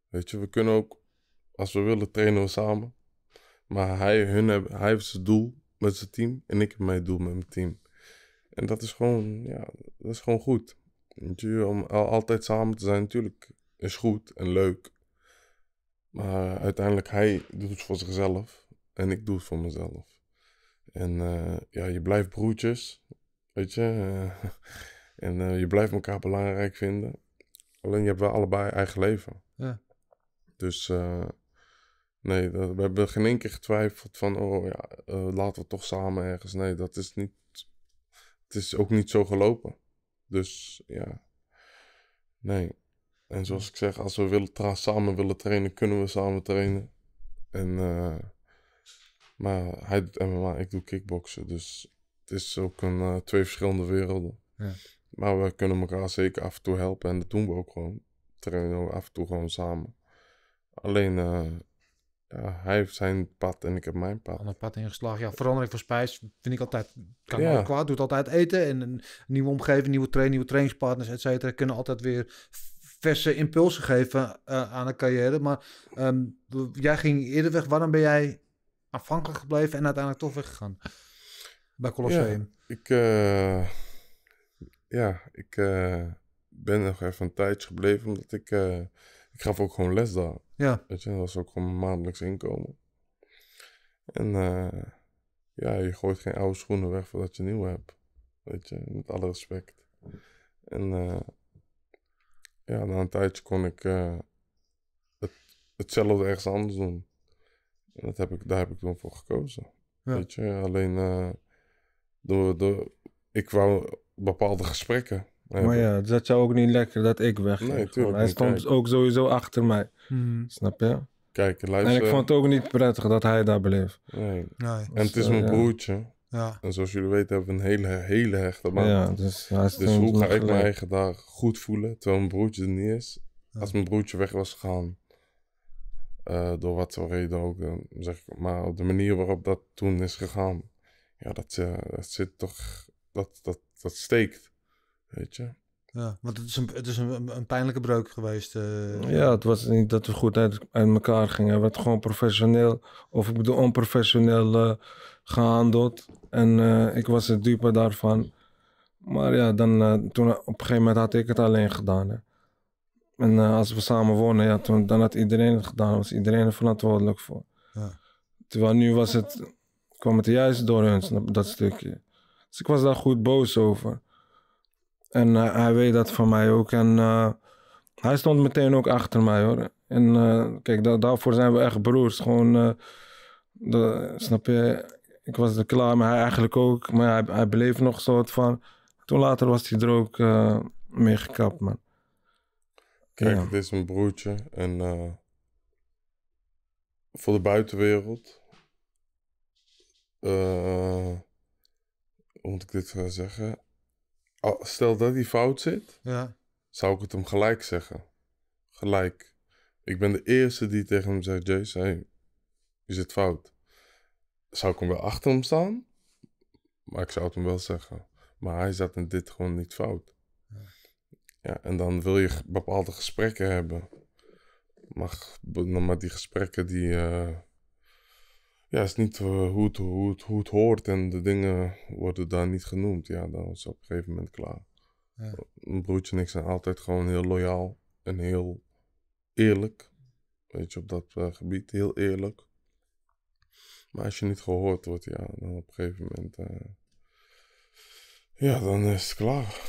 Weet je, we kunnen ook, als we willen, trainen we samen. Maar hij, hun hij heeft zijn doel met zijn team en ik heb mijn doel met mijn team. En dat is gewoon, ja, dat is gewoon goed. Weet om altijd samen te zijn, natuurlijk, is goed en leuk. Maar uiteindelijk, hij doet het voor zichzelf en ik doe het voor mezelf. En eh, ja, je blijft broertjes, weet je. Eh, en eh, je blijft elkaar belangrijk vinden. Alleen je hebt wel allebei eigen leven. Ja. Dus nee, dat, we hebben geen één keer getwijfeld van, oh ja, laten we toch samen ergens. Nee, dat is niet, het is ook niet zo gelopen. Dus ja, nee. En zoals ik zeg, als we willen samen willen trainen, kunnen we samen trainen. En maar hij doet MMA, ik doe kickboksen. Dus het is ook een, eh, twee verschillende werelden. Ja. Maar we kunnen elkaar zeker af en toe helpen. En dat doen we ook gewoon. Trainen we af en toe gewoon samen. Alleen, eh, hij heeft zijn pad en ik heb mijn pad. een pad ingeslagen. Ja, verandering van spijs vind ik altijd... Kan ja. kwaad, doet altijd eten. En een nieuwe omgeving, nieuwe, train, nieuwe trainingspartners, et cetera... kunnen altijd weer verse impulsen geven eh, aan een carrière. Maar ehm, jij ging eerder weg. Waarom ben jij afhankelijk gebleven en uiteindelijk toch weggegaan bij Colosseum? Eh, ja, ik, ja, eh, ik ben nog even een tijdje gebleven omdat ik, eh, ik gaf ook gewoon les daar. Ja. Weet je, dat was ook gewoon maandelijks inkomen. En ja, je gooit geen oude schoenen weg voordat je nieuwe hebt. Weet je, met alle respect. En ja, na een tijdje kon ik het, hetzelfde ergens anders doen dat heb ik, daar heb ik toen voor gekozen. Weet je, alleen eh, door, door, ik wou bepaalde gesprekken. Maar ja, dat zou ook niet lekker dat ik weg ging. Nee, tuurlijk Hij stond ook sowieso achter mij. Hmm. Snap je? Kijk, luister. En ik vond het ook niet prettig dat hij daar bleef. Nee. nee. en het is dus, mijn eh, broertje. Ja. En zoals jullie weten hebben we een hele, hele hechte man. Ja, dus, dus hoe ga ik mijn eigen dag goed voelen terwijl mijn broertje er niet is? Als mijn broertje weg was gegaan, eh, door wat voor reden ook. zeg maar op de manier waarop dat toen is gegaan. Ja, dat, eh, dat zit toch. Dat, dat, dat steekt. Weet je. Ja, want het is een, het is een, een pijnlijke breuk geweest. Eh. Ja, het was niet dat we goed uit, uit elkaar gingen. Het gewoon professioneel, of ik bedoel onprofessioneel gehandeld. En ik was het dupe daarvan. Maar ja, dan, toen, op een gegeven moment had ik het alleen gedaan. En eh, als we samen wonen, ja, toen, dan had iedereen het gedaan. was iedereen er verantwoordelijk voor. Ja. Terwijl nu was het, kwam het juist door hun, dat stukje. Dus ik was daar goed boos over. En eh, hij weet dat van mij ook. En eh, hij stond meteen ook achter mij hoor. En kijk, daarvoor zijn we echt broers. Gewoon, snap je? Ik was er klaar, maar hij eigenlijk ook. Maar hij, hij bleef nog soort van. Toen later was hij er ook mee gekapt, man. Kijk, dit is een broertje. En eh, voor de buitenwereld. Eh, hoe moet ik dit gaan eh, zeggen? Ah, stel dat hij fout zit, ja. zou ik het hem gelijk zeggen. Gelijk. Ik ben de eerste die tegen hem zegt: Jace, hey, je zit fout. Zou ik hem wel achter hem staan? Maar ik zou het hem wel zeggen. Maar hij zat in dit gewoon niet fout. Ja, en dan wil je bepaalde gesprekken hebben. Maar, nou, maar die gesprekken die. Uh, ja, is niet eh, hoe, het, hoe, het, hoe het hoort en de dingen worden daar niet genoemd. Ja, dan is het op een gegeven moment klaar. Ja. Mijn broertje en ik zijn altijd gewoon heel loyaal en heel eerlijk. Weet je, op dat eh, gebied heel eerlijk. Maar als je niet gehoord wordt, ja, dan op een gegeven moment. Ja, dan is het klaar.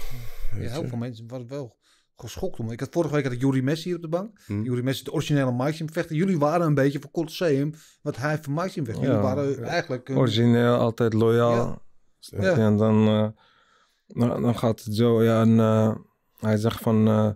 Ja, heel veel mensen was wel geschokt om. Ik had vorige week had ik Jury Messi hier op de bank. Mm. Hm. Jury Messi, de originele Maxim vechter. Jullie waren een beetje voor Colosseum, wat hij voor Maxim vecht. Jullie waren eigenlijk... Origineel, altijd loyaal. Ja. En dan, eh, nou, dan, gaat het zo. Ja, en eh, hij zegt van... Uh,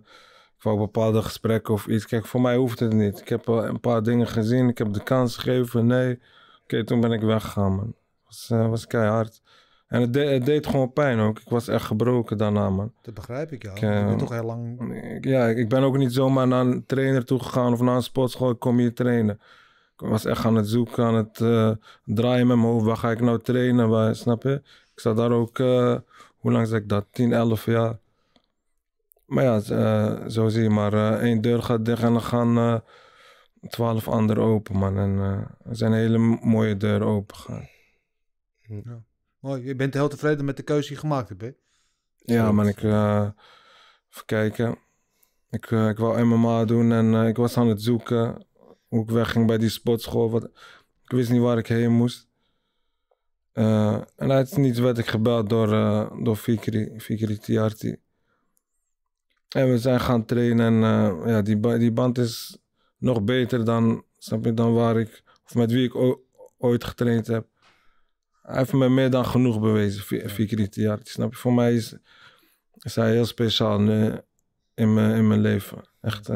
bepaalde gesprekken of iets. Kijk, voor mij hoeft het niet. Ik heb een paar dingen gezien. Ik heb de kans gegeven. Nee. Oké, toen ben ik weggegaan, man. Was, was keihard. En het, het, deed gewoon pijn ook. Ik was echt gebroken daarna, man. Dat begrijp ik, ja. Ik, ben eh, toch heel lang... ja, ik ben ook niet zomaar naar een trainer toe gegaan of naar een sportschool. Ik kom hier trainen. Ik was echt aan het zoeken, aan het eh, draaien met mijn hoofd. Waar ga ik nou trainen? Waar, snap je? Ik zat daar ook, eh, hoe lang zeg ik dat? 10, 11 jaar. Maar ja, zo zie je maar. één deur gaat dicht en dan gaan twaalf andere open, man. En er zijn hele mooie deuren open gegaan. Ja. Mooi, je bent heel tevreden met de keuze die je gemaakt hebt, hè? Ja, maar ik... Uh, even kijken. Ik, uh, ik wil MMA doen en eh, ik was aan het zoeken hoe ik wegging bij die sportschool. Wat, ik wist niet waar ik heen moest. en uit niets werd ik gebeld door, door Fikri, Fikri Tiarti. En we zijn gaan trainen en ja, die, die band is nog beter dan, snap je, dan waar ik... Of met wie ik ooit getraind heb hij heeft me meer dan genoeg bewezen. Vier, vier Snap je? Voor mij is, hij heel speciaal nu in mijn, in mijn leven. Echt,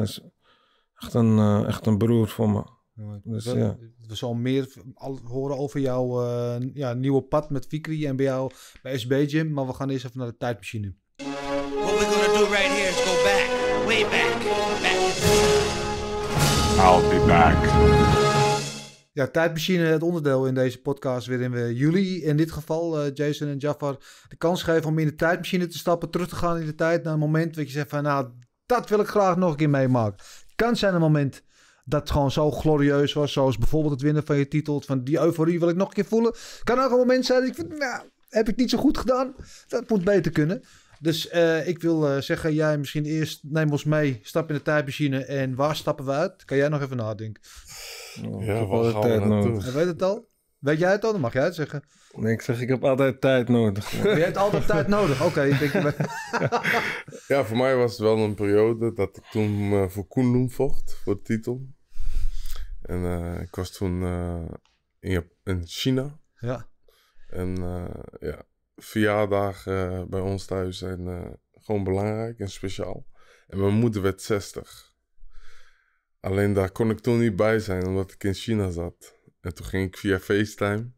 een, eh, echt een broer voor me. Dus, we, ja. we zullen meer horen over jouw eh, ja, nieuwe pad met Fikri en bij jou bij SB Gym. Maar we gaan eerst even naar de tijdmachine. What we're gonna do right here is go back, way back, back. I'll be back. Ja, tijdmachine, het onderdeel in deze podcast waarin we jullie, in dit geval eh, Jason en Jafar, de kans geven om in de tijdmachine te stappen, terug te gaan in de tijd naar een moment dat je zegt van nou, dat wil ik graag nog een keer meemaken. Kan zijn een moment dat het gewoon zo glorieus was, zoals bijvoorbeeld het winnen van je titel, van die euforie wil ik nog een keer voelen. Kan ook een moment zijn dat ik vind, nou, heb ik niet zo goed gedaan, dat moet beter kunnen. Dus eh, ik wil eh, zeggen, jij misschien eerst neem ons mee, stap in de tijdmachine en waar stappen we uit? Kan jij nog even nadenken? ja, wat tijd nodig. Weet het al? Weet jij het al? Dan mag jij het zeggen. Nee, ik zeg, ik heb altijd tijd nodig. Je hebt altijd tijd nodig. Oké. ja, voor mij was het wel een periode dat ik toen eh, voor Koenloen vocht, voor de titel. En eh, ik was toen eh, in, in, China. Ja. En ja, verjaardagen bij ons thuis zijn gewoon belangrijk en speciaal. En mijn moeder werd 60. Alleen daar kon ik toen niet bij zijn, omdat ik in China zat. En toen ging ik via FaceTime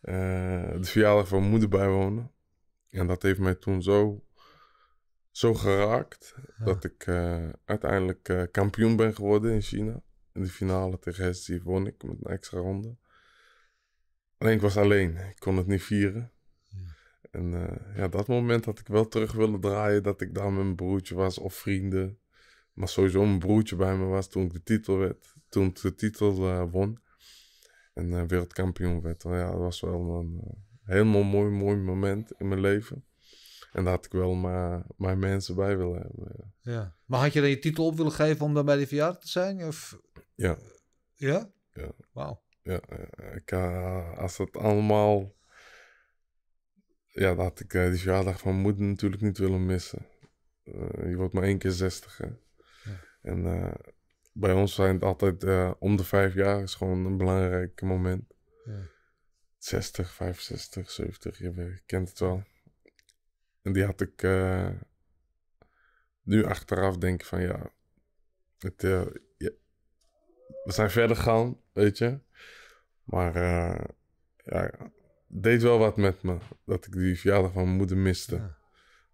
eh, de verjaardag van moeder moeder bijwonen. En dat heeft mij toen zo, zo geraakt dat ik eh, uiteindelijk eh, kampioen ben geworden in China. In de finale tegen Hessie ik met een extra ronde. Alleen ik was alleen, ik kon het niet vieren. En ja, dat moment had ik wel terug willen draaien dat ik daar met mijn broertje was of vrienden maar sowieso een broertje bij me was toen ik de titel, werd, toen ik de titel eh, won. En eh, wereldkampioen werd. Ja, dat was wel een eh, helemaal mooi, mooi moment in mijn leven. En daar had ik wel mijn mensen bij willen hebben. Ja. Maar had je dan je titel op willen geven om dan bij de verjaardag te zijn? Of... Ja. Ja? Ja. Wauw. Ja, ik, als het allemaal... Ja, dat had ik die verjaardag van moeder natuurlijk niet willen missen. je wordt maar één keer zestig, en eh, bij ons zijn het altijd eh, om de vijf jaar is gewoon een belangrijk moment. Ja. 60, 65, 70, je kent het wel. En die had ik eh, nu achteraf denk ik van ja, het, we zijn verder gegaan, weet je. Maar ja, deed wel wat met me dat ik die verjaardag van mijn moeder miste.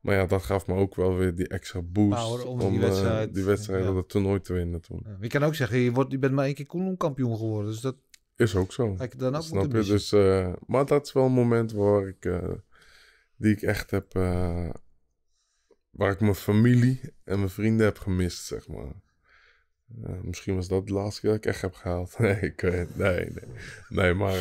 Maar ja, dat gaf me ook wel weer die extra boost om, die eh, wedstrijd, uh, die dat toernooi te winnen toen. Ja, je kan ook zeggen, je, wordt, je bent maar één keer Koenloon kampioen geworden. Dus dat is ook zo. Ik dan ook snap je? Dus, eh, maar dat is wel een moment waar ik, eh, die ik echt heb, waar ik mijn familie en mijn vrienden heb gemist, zeg maar. misschien was dat de laatste keer dat ik echt heb gehaald. nee, ik, nee, nee, nee. maar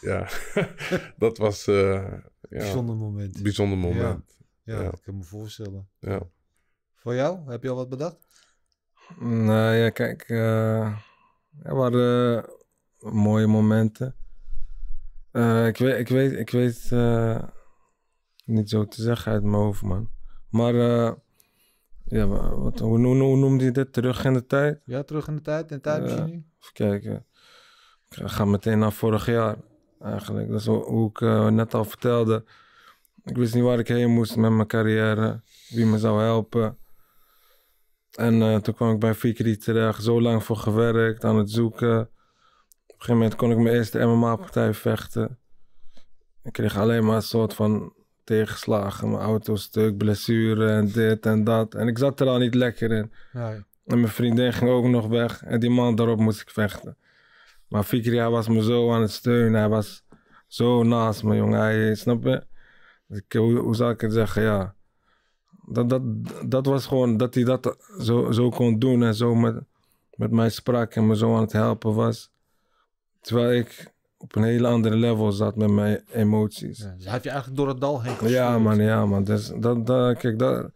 ja, dat was... ja, bijzonder moment. Bijzonder moment. Ja, ik kan me voorstellen. Ja. Voor jou, heb je al wat bedacht? Nou ja, kijk, er eh, waren eh, mooie momenten. Eh, ik weet, ik weet, ik weet niet zo te zeggen uit mijn hoofd, man. Maar ja, wat, hoe, hoe, noemde je dit? Terug in de tijd? Ja, terug in de tijd, in tijdmachine. even kijken. Ik ga meteen naar vorig jaar, eigenlijk. Dat is hoe, hoe ik net al vertelde. Ik wist niet waar ik heen moest met mijn carrière, wie me zou helpen. En eh, toen kwam ik bij Fikri terecht, zo lang voor gewerkt, aan het zoeken. Op een gegeven moment kon ik mijn eerste MMA-partij vechten. Ik kreeg alleen maar een soort van tegenslagen. Mijn auto stuk, blessure en dit en dat. En ik zat er al niet lekker in. En mijn vriendin ging ook nog weg. En die man daarop moest ik vechten. Maar Fikri, hij was me zo aan het steunen. Hij was zo naast me, jongen. Hij, snap je? ik, hoe, hoe, zou ik het zeggen? Ja. Dat, dat, dat was gewoon dat hij dat zo, zo kon doen en zo met, met mij sprak en me zo aan het helpen was. Terwijl ik op een hele andere level zat met mijn emoties. Ja, dus je eigenlijk door het dal heen gestuurd. Ja man, ja man. Dus dat, dat, kijk, dat,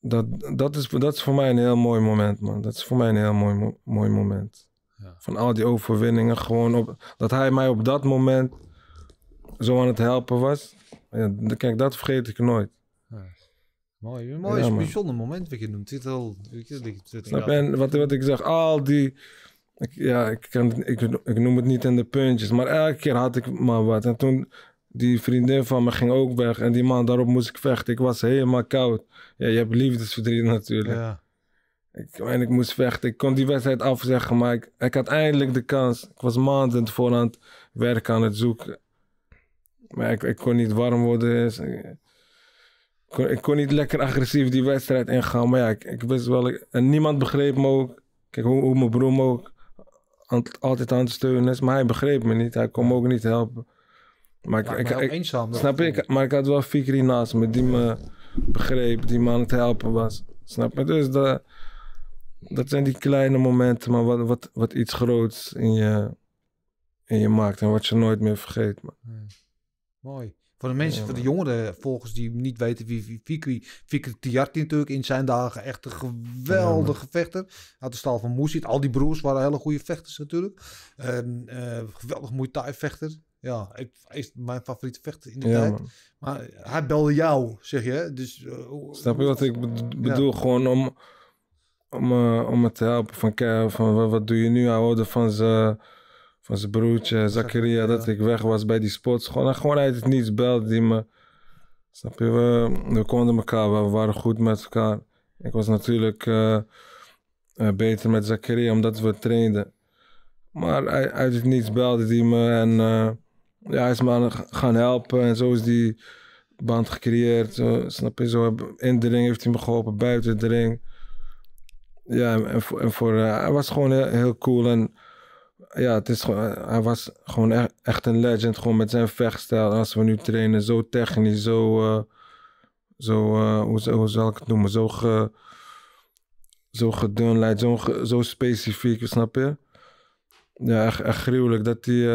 dat, dat, is, dat is voor mij een heel mooi moment man. Dat is voor mij een heel mooi, mooi moment. Ja. Van al die overwinningen gewoon op... Dat hij mij op dat moment zo aan het helpen was. Ja, kijk, dat vergeet ik nooit. Mooi, een mooi, bijzonder moment wat je noemt. Dit al, wat, wat ik zeg, al die... Ik, ja, ik, kan, ik, ik noem het niet in de puntjes, maar elke keer had ik maar wat. En toen, die vriendin van me ging ook weg en die man, daarop moest ik vechten. Ik was helemaal koud. Ja, je hebt liefdesverdriet natuurlijk. Ja. Ik, en ik moest vechten. Ik kon die wedstrijd afzeggen, maar ik, ik had eindelijk de kans. Ik was maanden voor aan het aan het zoeken. Maar ik, ik kon niet warm worden. ik, kon, niet lekker agressief die wedstrijd ingaan. Maar ja, ik, wist wel. en niemand begreep me ook. Kijk, hoe, hoe mijn broer me ook altijd aan het steunen is. Maar hij begreep me niet. Hij kon me ook niet helpen. Maar ik, ik, ik eenzaam, snap ik, maar ik had wel Fikri naast me die me begreep, die me aan het helpen was. Snap je? Dus dat, dat zijn die kleine momenten, maar wat, wat, wat iets groots in je, in je maakt en wat je nooit meer vergeet. Voor de mensen, voor de jongeren volgens die niet weten wie Fikri... Fikri Tiarti natuurlijk in zijn dagen echt een geweldige vechter. Had de stal van Moesit. Al die broers waren hele goede vechters natuurlijk. Ehm, eh, geweldig Muay Thai vechter. Ja, is mijn favoriete vechter in de tijd. Maar hij belde jou, zeg je. Dus, eh, Snap je wat ik bedoel? Gewoon om, om, eh, om me te helpen. Van, van wat, doe je nu? Hij van ze van zijn broertje Zakaria, dat ik weg was bij die spots. Gewoon, gewoon uit het niets belde die me. Snap je? We, konden elkaar, we waren goed met elkaar. Ik was natuurlijk eh, eh, beter met Zakaria omdat we trainden. Maar uit, uit het niets belde die me en eh, ja, hij is me aan, gaan helpen. En zo is die band gecreëerd. snap je? Zo in de ring heeft hij me geholpen, buiten Ja, en, en voor, en voor hij was gewoon heel, heel cool. En ja, het is gewoon, eh, hij was gewoon echt, een legend. Gewoon met zijn vechtstijl. Als we nu trainen, zo technisch, zo. Eh, zo eh, hoe, hoe, zal ik het noemen? Zo, ge, zo zo, zo specifiek, snap je? Ja, echt, echt gruwelijk dat hij,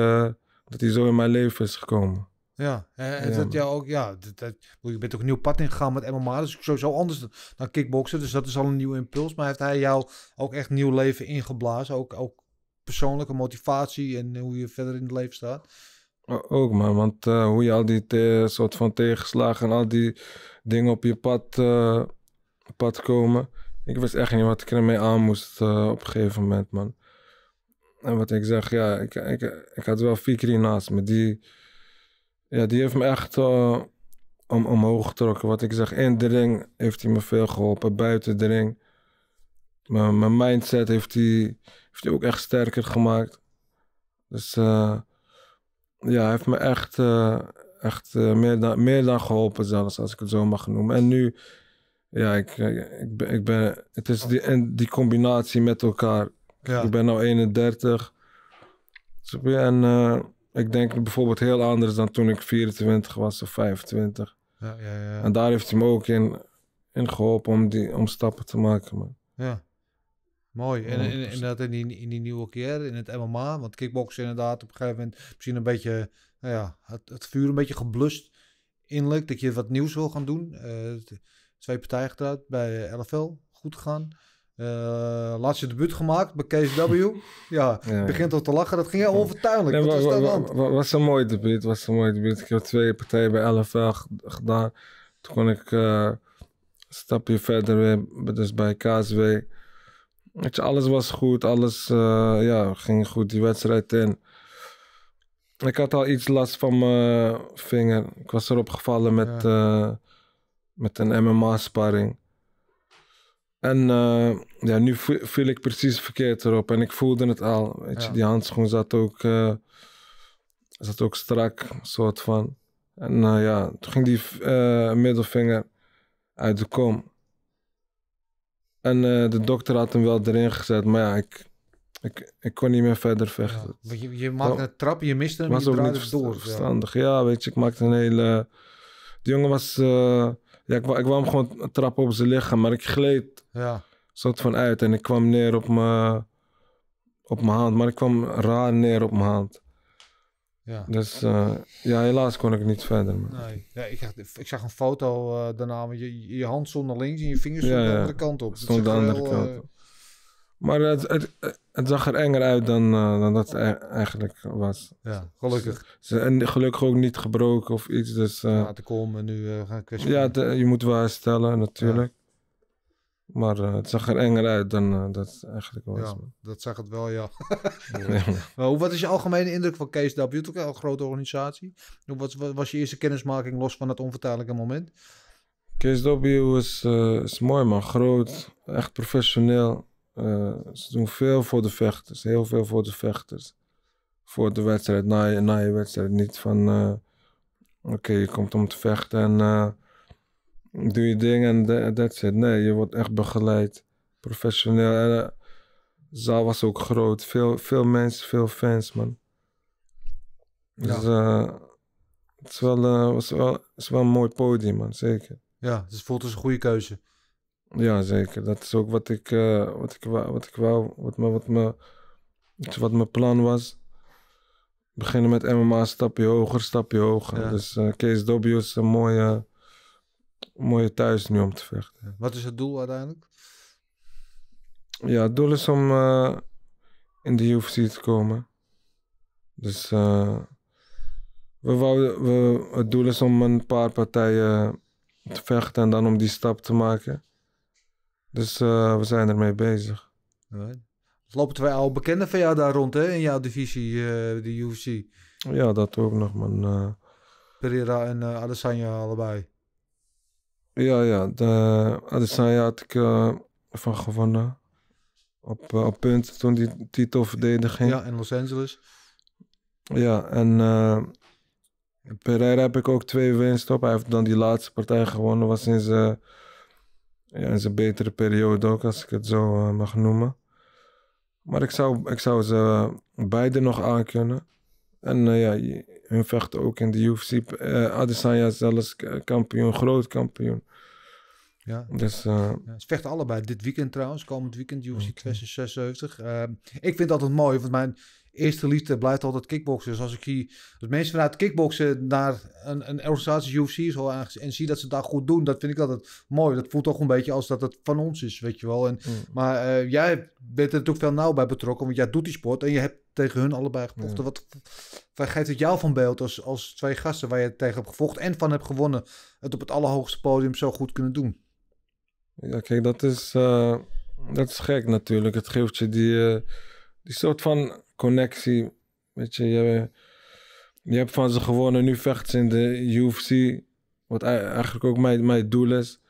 dat hij zo in mijn leven is gekomen. Ja, en dat jou ook, ja, dat, dat, je bent ook een nieuw pad ingegaan met MMA, dus sowieso anders dan, dan kickboksen, dus dat is al een nieuwe impuls. Maar heeft hij jou ook echt nieuw leven ingeblazen, ook, ook persoonlijke motivatie en hoe je verder in het leven staat. Ook man, want eh, hoe je al die soort van tegenslagen en al die dingen op je pad, eh, pad komen. Ik wist echt niet wat ik ermee aan moest eh, op een gegeven moment, man. En wat ik zeg, ja, ik, ik, ik had wel Fikri naast me. Die, ja, die heeft me echt om, omhoog getrokken. Wat ik zeg, in de ring heeft hij me veel geholpen. Buiten de ring mijn, mijn mindset heeft die heeft die ook echt sterker gemaakt. Dus eh, ja, hij heeft me echt, eh, echt eh, meer, dan, meer dan geholpen zelfs, als ik het zo mag noemen. En nu, ja, ik, ik, ben, ik ben, het is die, en die combinatie met elkaar. Ik ben nu 31. Dus, en ik denk bijvoorbeeld heel anders dan toen ik 24 was of 25. Ja, ja, en daar heeft hij me ook in, in geholpen om, die, om stappen te maken. Man. Ja. Mooi. En, en dat in die, in die nieuwe keer, in het MMA. Want kickboxen inderdaad op een gegeven moment misschien een beetje... Nou ja, het, het vuur een beetje geblust inlijk. Dat je wat nieuws wil gaan doen. Eh, twee partijen getrouwd bij LFL. Goed gegaan. Uh, laatste debuut gemaakt bij KSW. ja, begint toch te lachen. Dat ging heel onvertuinlijk. Nee, wat, was een mooi debuut. was een mooi debuut. Ik heb twee partijen bij LFL gedaan. Toen kon ik eh, een stapje verder weer, dus bij KSW. Weet je, alles was goed, alles eh, ja, ging goed die wedstrijd in. Ik had al iets last van mijn vinger. Ik was erop gevallen met, eh, met een MMA-sparring. En eh, ja, nu viel ik precies verkeerd erop en ik voelde het al. Weet je, die handschoen zat ook, zat ook strak, soort van. En ja, toen ging die middelvinger uit de kom. En eh, de dokter had hem wel erin gezet, maar ja, ik, ik, ik kon niet meer verder vechten. je, je maakte een trap, je miste hem, was ook niet door. verstandig. Ja. weet je, ik maakte een hele... De jongen was... Eh, ja, ik, ik wou hem gewoon trappen op zijn lichaam, maar ik gleed ja. soort van uit. En ik kwam neer op mijn op mijn hand, maar ik kwam raar neer op mijn hand. Ja. Dus eh, ja, helaas kon ik niet verder. Nee. Ja, ik, ik, zag een foto eh, daarna met je, je hand zonder links en je vingers de andere kant op. Stond de andere kant eh, op. Maar het, het, zag er enger uit dan, dan dat het e- eigenlijk was. Ja, gelukkig. En gelukkig ook niet gebroken of iets. Dus, ja, te komen en nu gaan kwestie. Ja, je moet wel herstellen natuurlijk. Maar eh, het zag er enger uit dan eh, dat eigenlijk was. Ja, dat zag het wel, ja. wat is je algemene indruk van Kees W? ook een grote organisatie. Wat was je eerste kennismaking los van dat onvertuidelijke moment? Kees W is, eh, is mooi man, groot, echt professioneel. ze doen veel voor de vechters, heel veel voor de vechters. Voor de wedstrijd, na je, na wedstrijd. Niet van, oké, je komt om te vechten en doe je ding en is it. Nee, je wordt echt begeleid. Professioneel. En eh, de zaal was ook groot. Veel, veel mensen, veel fans, man. Dus ja. Eh, het, is wel, eh, was wel, een mooi podium, man. Zeker. Ja, dus het voelt als een goede keuze. Ja, zeker. Dat is ook wat ik, wat ik, wat ik wou. Wat me, wat, me, wat mijn plan was. Beginnen met MMA, stapje hoger, stapje hoger. Dus Kees is een mooie mooie thuis nu om te vechten. Wat is het doel uiteindelijk? Ja, het doel is om eh, in de UFC te komen. Dus eh, we wouden, het doel is om een paar partijen te vechten en dan om die stap te maken. Dus eh, we zijn ermee bezig. lopen twee al bekenden van jou daar rond, hè? In jouw divisie, de UFC. Ja, dat ook nog, man. Pereira en Adesanya allebei. Ja, ja. De, Adesanya had ik eh, van gewonnen. Op, eh, op punt toen die titelverdediging. Ja, in Los Angeles. Ja, en uh, Pereira heb ik ook twee winst op. Hij heeft dan die laatste partij gewonnen. Was in zijn, ja, in zijn betere periode ook, als ik het zo mag noemen. Maar ik zou, ik zou ze beide nog aankunnen. En ja, hun vechten ook in de UFC. Uh, eh, Adesanya zelfs kampioen, groot kampioen. Ja, dus, uh, ze vechten allebei dit weekend trouwens, komend weekend UFC okay. 76. ik vind dat het mooi, want mijn, eerste liefde blijft altijd kickboksen. Dus als ik zie dat mensen vanuit kickboksen naar een, een organisatie UFC zo en zie dat ze daar goed doen, dat vind ik altijd mooi. Dat voelt toch een beetje als dat het van ons is, weet je wel. En, mm. Maar eh, jij bent er natuurlijk veel nauw bij betrokken, want jij doet die sport en je hebt tegen hun allebei gevochten. Mm. Wat, geeft het jou van beeld als, als twee gasten waar je tegen hebt gevochten en van hebt gewonnen, het op het allerhoogste podium zo goed kunnen doen? Ja, kijk, dat is, eh, dat is gek natuurlijk. Het geeft je die, eh, die soort van connectie. Weet je, je, hebt van ze gewonnen. Nu vechten ze in de UFC. Wat eigenlijk ook mijn, mijn doel is.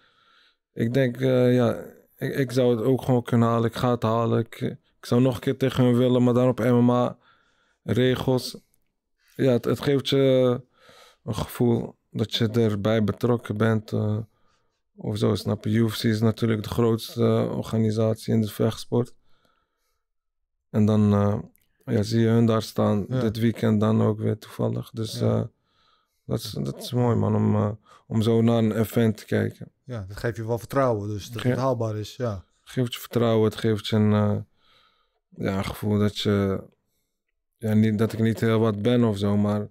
Ik denk, eh, ja, ik, ik, zou het ook gewoon kunnen halen. Ik ga het halen. Ik, zou nog een keer tegen hun willen, maar dan op MMA-regels. Ja, het, geeft je een gevoel dat je erbij betrokken bent. Eh, of zo, snap je? UFC is natuurlijk de grootste eh, organisatie in de vechtsport. En dan, ja, zie je hun daar staan. Dit weekend dan ook weer toevallig. Dus eh, dat, is, dat is mooi, man, om, eh, om zo naar een event te kijken. Ja, dat geeft je wel vertrouwen, dus dat het haalbaar is. Ja. Het geeft je vertrouwen, het geeft je een eh, ja, gevoel dat je. Ja, niet, dat ik niet heel wat ben of zo, maar.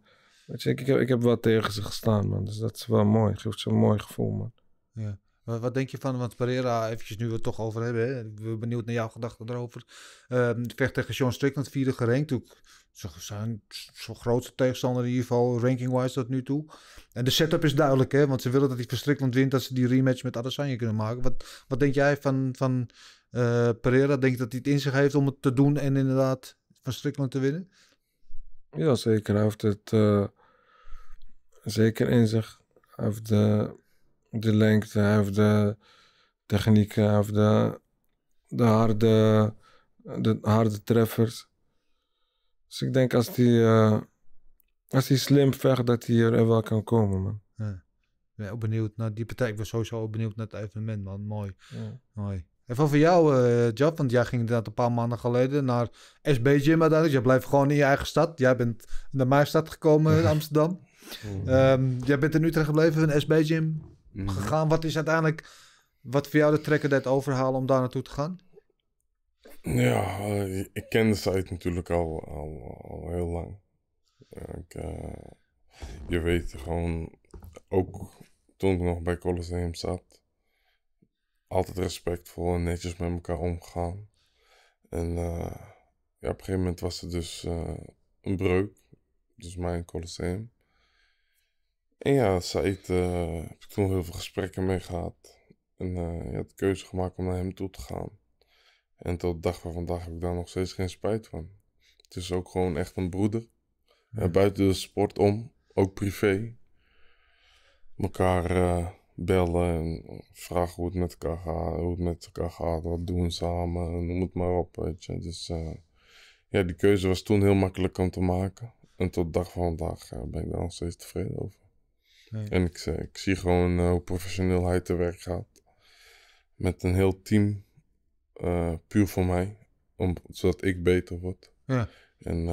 Weet je, ik, ik, heb, ik heb wel tegen ze gestaan, man. Dus dat is wel mooi. Het geeft je een mooi gevoel, man. Ja. Wat, denk je van, want Pereira, eventjes nu we het toch over hebben, hè? ik benieuwd naar jouw gedachten erover. Ehm, vecht tegen Sean Strickland, vierde gerankt. Ook zijn zo grootste tegenstander in ieder geval, ranking-wise tot nu toe. En de setup is duidelijk, hè? want ze willen dat hij Strickland wint, dat ze die rematch met Adesanya kunnen maken. Wat, wat denk jij van, van eh, Pereira? Denk je dat hij het in zich heeft om het te doen en inderdaad van Strickland te winnen? Ja, zeker. Hij heeft het eh, zeker in zich. Hij heeft de de lengte, of de technieken, of de, de, harde, de harde treffers. Dus ik denk als hij, eh, als slim vecht, dat hij er wel kan komen, man. Ja. Ik ben ook benieuwd naar die partij. Ik was sowieso benieuwd naar het evenement, man. Mooi. Ja. Mooi. Even voor jou, uh, eh, Job, want jij ging inderdaad een paar maanden geleden naar SB Gym uiteindelijk. Je blijft gewoon in je eigen stad. Jij bent naar mijn stad gekomen, in Amsterdam. Ehm, jij bent in Utrecht gebleven, in SB Gym. Mhm. gegaan. Wat is uiteindelijk wat voor jou de trekker deed overhalen om daar naartoe te gaan? Ja, eh, ik ken de site natuurlijk al, al, al heel lang. Ik, eh, je weet gewoon, ook toen ik nog bij Colosseum zat, altijd respectvol en netjes met elkaar omgegaan. En eh, ja, op een gegeven moment was er dus een breuk, dus mijn Colosseum. En ja, Said eh, heb ik toen heel veel gesprekken mee gehad. En uh, eh, ja, de keuze gemaakt om naar hem toe te gaan. En tot de dag van vandaag heb ik daar nog steeds geen spijt van. Het is ook gewoon echt een broeder. Ja. Mhm. buiten de sport om, ook privé. Mekaar eh, bellen en vragen hoe het met elkaar gaat, hoe het met elkaar gaat, wat doen we samen, noem het maar op, weet je. Dus ja, die keuze was toen heel makkelijk om te maken. En tot de dag van vandaag ben ik daar nog steeds tevreden over. En ik, eh, ik zie gewoon eh, hoe professioneel hij te werk gaat. Met een heel team, eh, puur voor mij, om, zodat ik beter word. Ja. En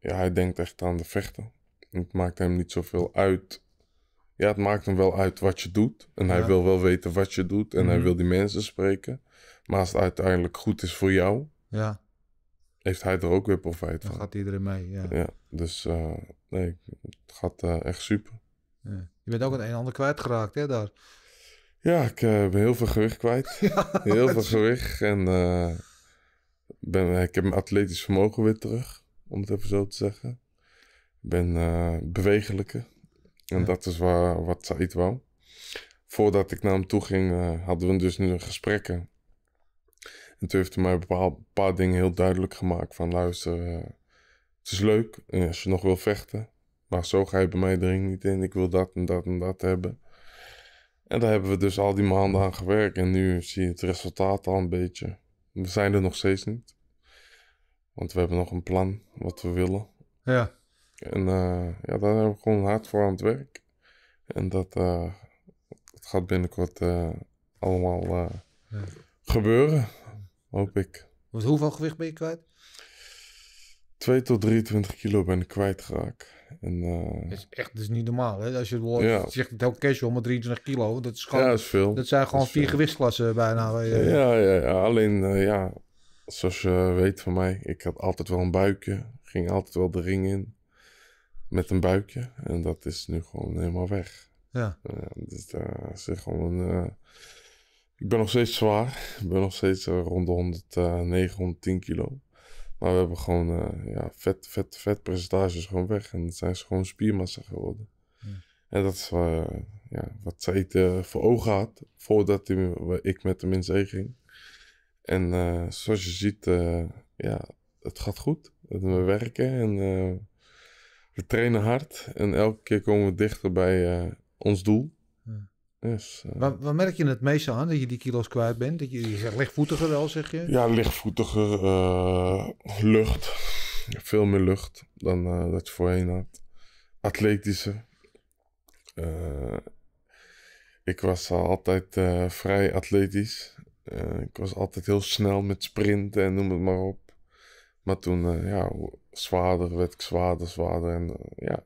ja, hij denkt echt aan de vechten. Het maakt hem niet zoveel uit. Ja, het maakt hem wel uit wat je doet. En hij wil wel weten wat je doet. En hij mhm. wil die mensen spreken. Maar als het uiteindelijk goed is voor jou, ja. heeft hij er ook weer profijt van. Dan gaat iedereen mee. Ja, ja dus nee, het gaat echt super. Je bent ook een een en ander kwijtgeraakt, hè, daar? Ja, ik eh, ben heel veel gewicht kwijt. heel veel gewicht. En eh, ben, ik heb mijn atletisch vermogen weer terug, om het even zo te zeggen. Ik ben uh, bewegelijker. En dat is waar, wat Said wou. Voordat ik naar hem toe ging, hadden we dus nu gesprekken. En toen heeft hij mij een paar, paar dingen heel duidelijk gemaakt. Van luister, het is leuk. als je nog wil vechten, maar zo ga je bij mij de niet in. Ik wil dat en dat en dat hebben. En daar hebben we dus al die maanden aan gewerkt. En nu zie je het resultaat al een beetje. We zijn er nog steeds niet. Want we hebben nog een plan wat we willen. Ja. En eh, ja, daar hebben we gewoon hard voor aan het werk. En dat, eh, gaat binnenkort eh, allemaal gebeuren, hoop ik. hoeveel gewicht ben je kwijt? 2 tot 23 kilo ben ik kwijtgeraakt. En, dat eh, is echt is niet normaal. Hè? Als je zegt het heel casual, maar 23 kilo, dat is gewoon... Ja, dat is veel. Dat zijn gewoon vier gewichtsklassen bijna. Ja, ja, ja, alleen eh, ja, zoals je weet van mij, ik had altijd wel een buikje. Ging altijd wel de ring in met een buikje. En dat is nu gewoon helemaal weg. Ja. dus is gewoon... Eh, ik ben nog steeds zwaar. Ik ben nog steeds rond de 109, kilo. Maar we hebben gewoon uh, ja, vet, vet, vet percentages gewoon weg. En zijn ze gewoon spiermassa geworden. En dat is eh, ja, wat zij uh, voor ogen had voordat ik met hem in zee ging. En zoals je ziet, ja, het gaat goed. We werken en we trainen hard. En elke keer komen we dichter bij ons doel. Dus, eh, waar, merk je het meest aan dat je die kilo's kwijt bent? Dat je, zegt lichtvoetiger wel, zeg je? Ja, lichtvoetiger, eh, lucht. Veel meer lucht dan eh, dat je voorheen had. Atletische. ik was altijd vrij atletisch. ik was altijd heel snel met sprinten en noem het maar op. Maar toen, ja, zwaarder werd ik zwaarder, zwaarder. En ja,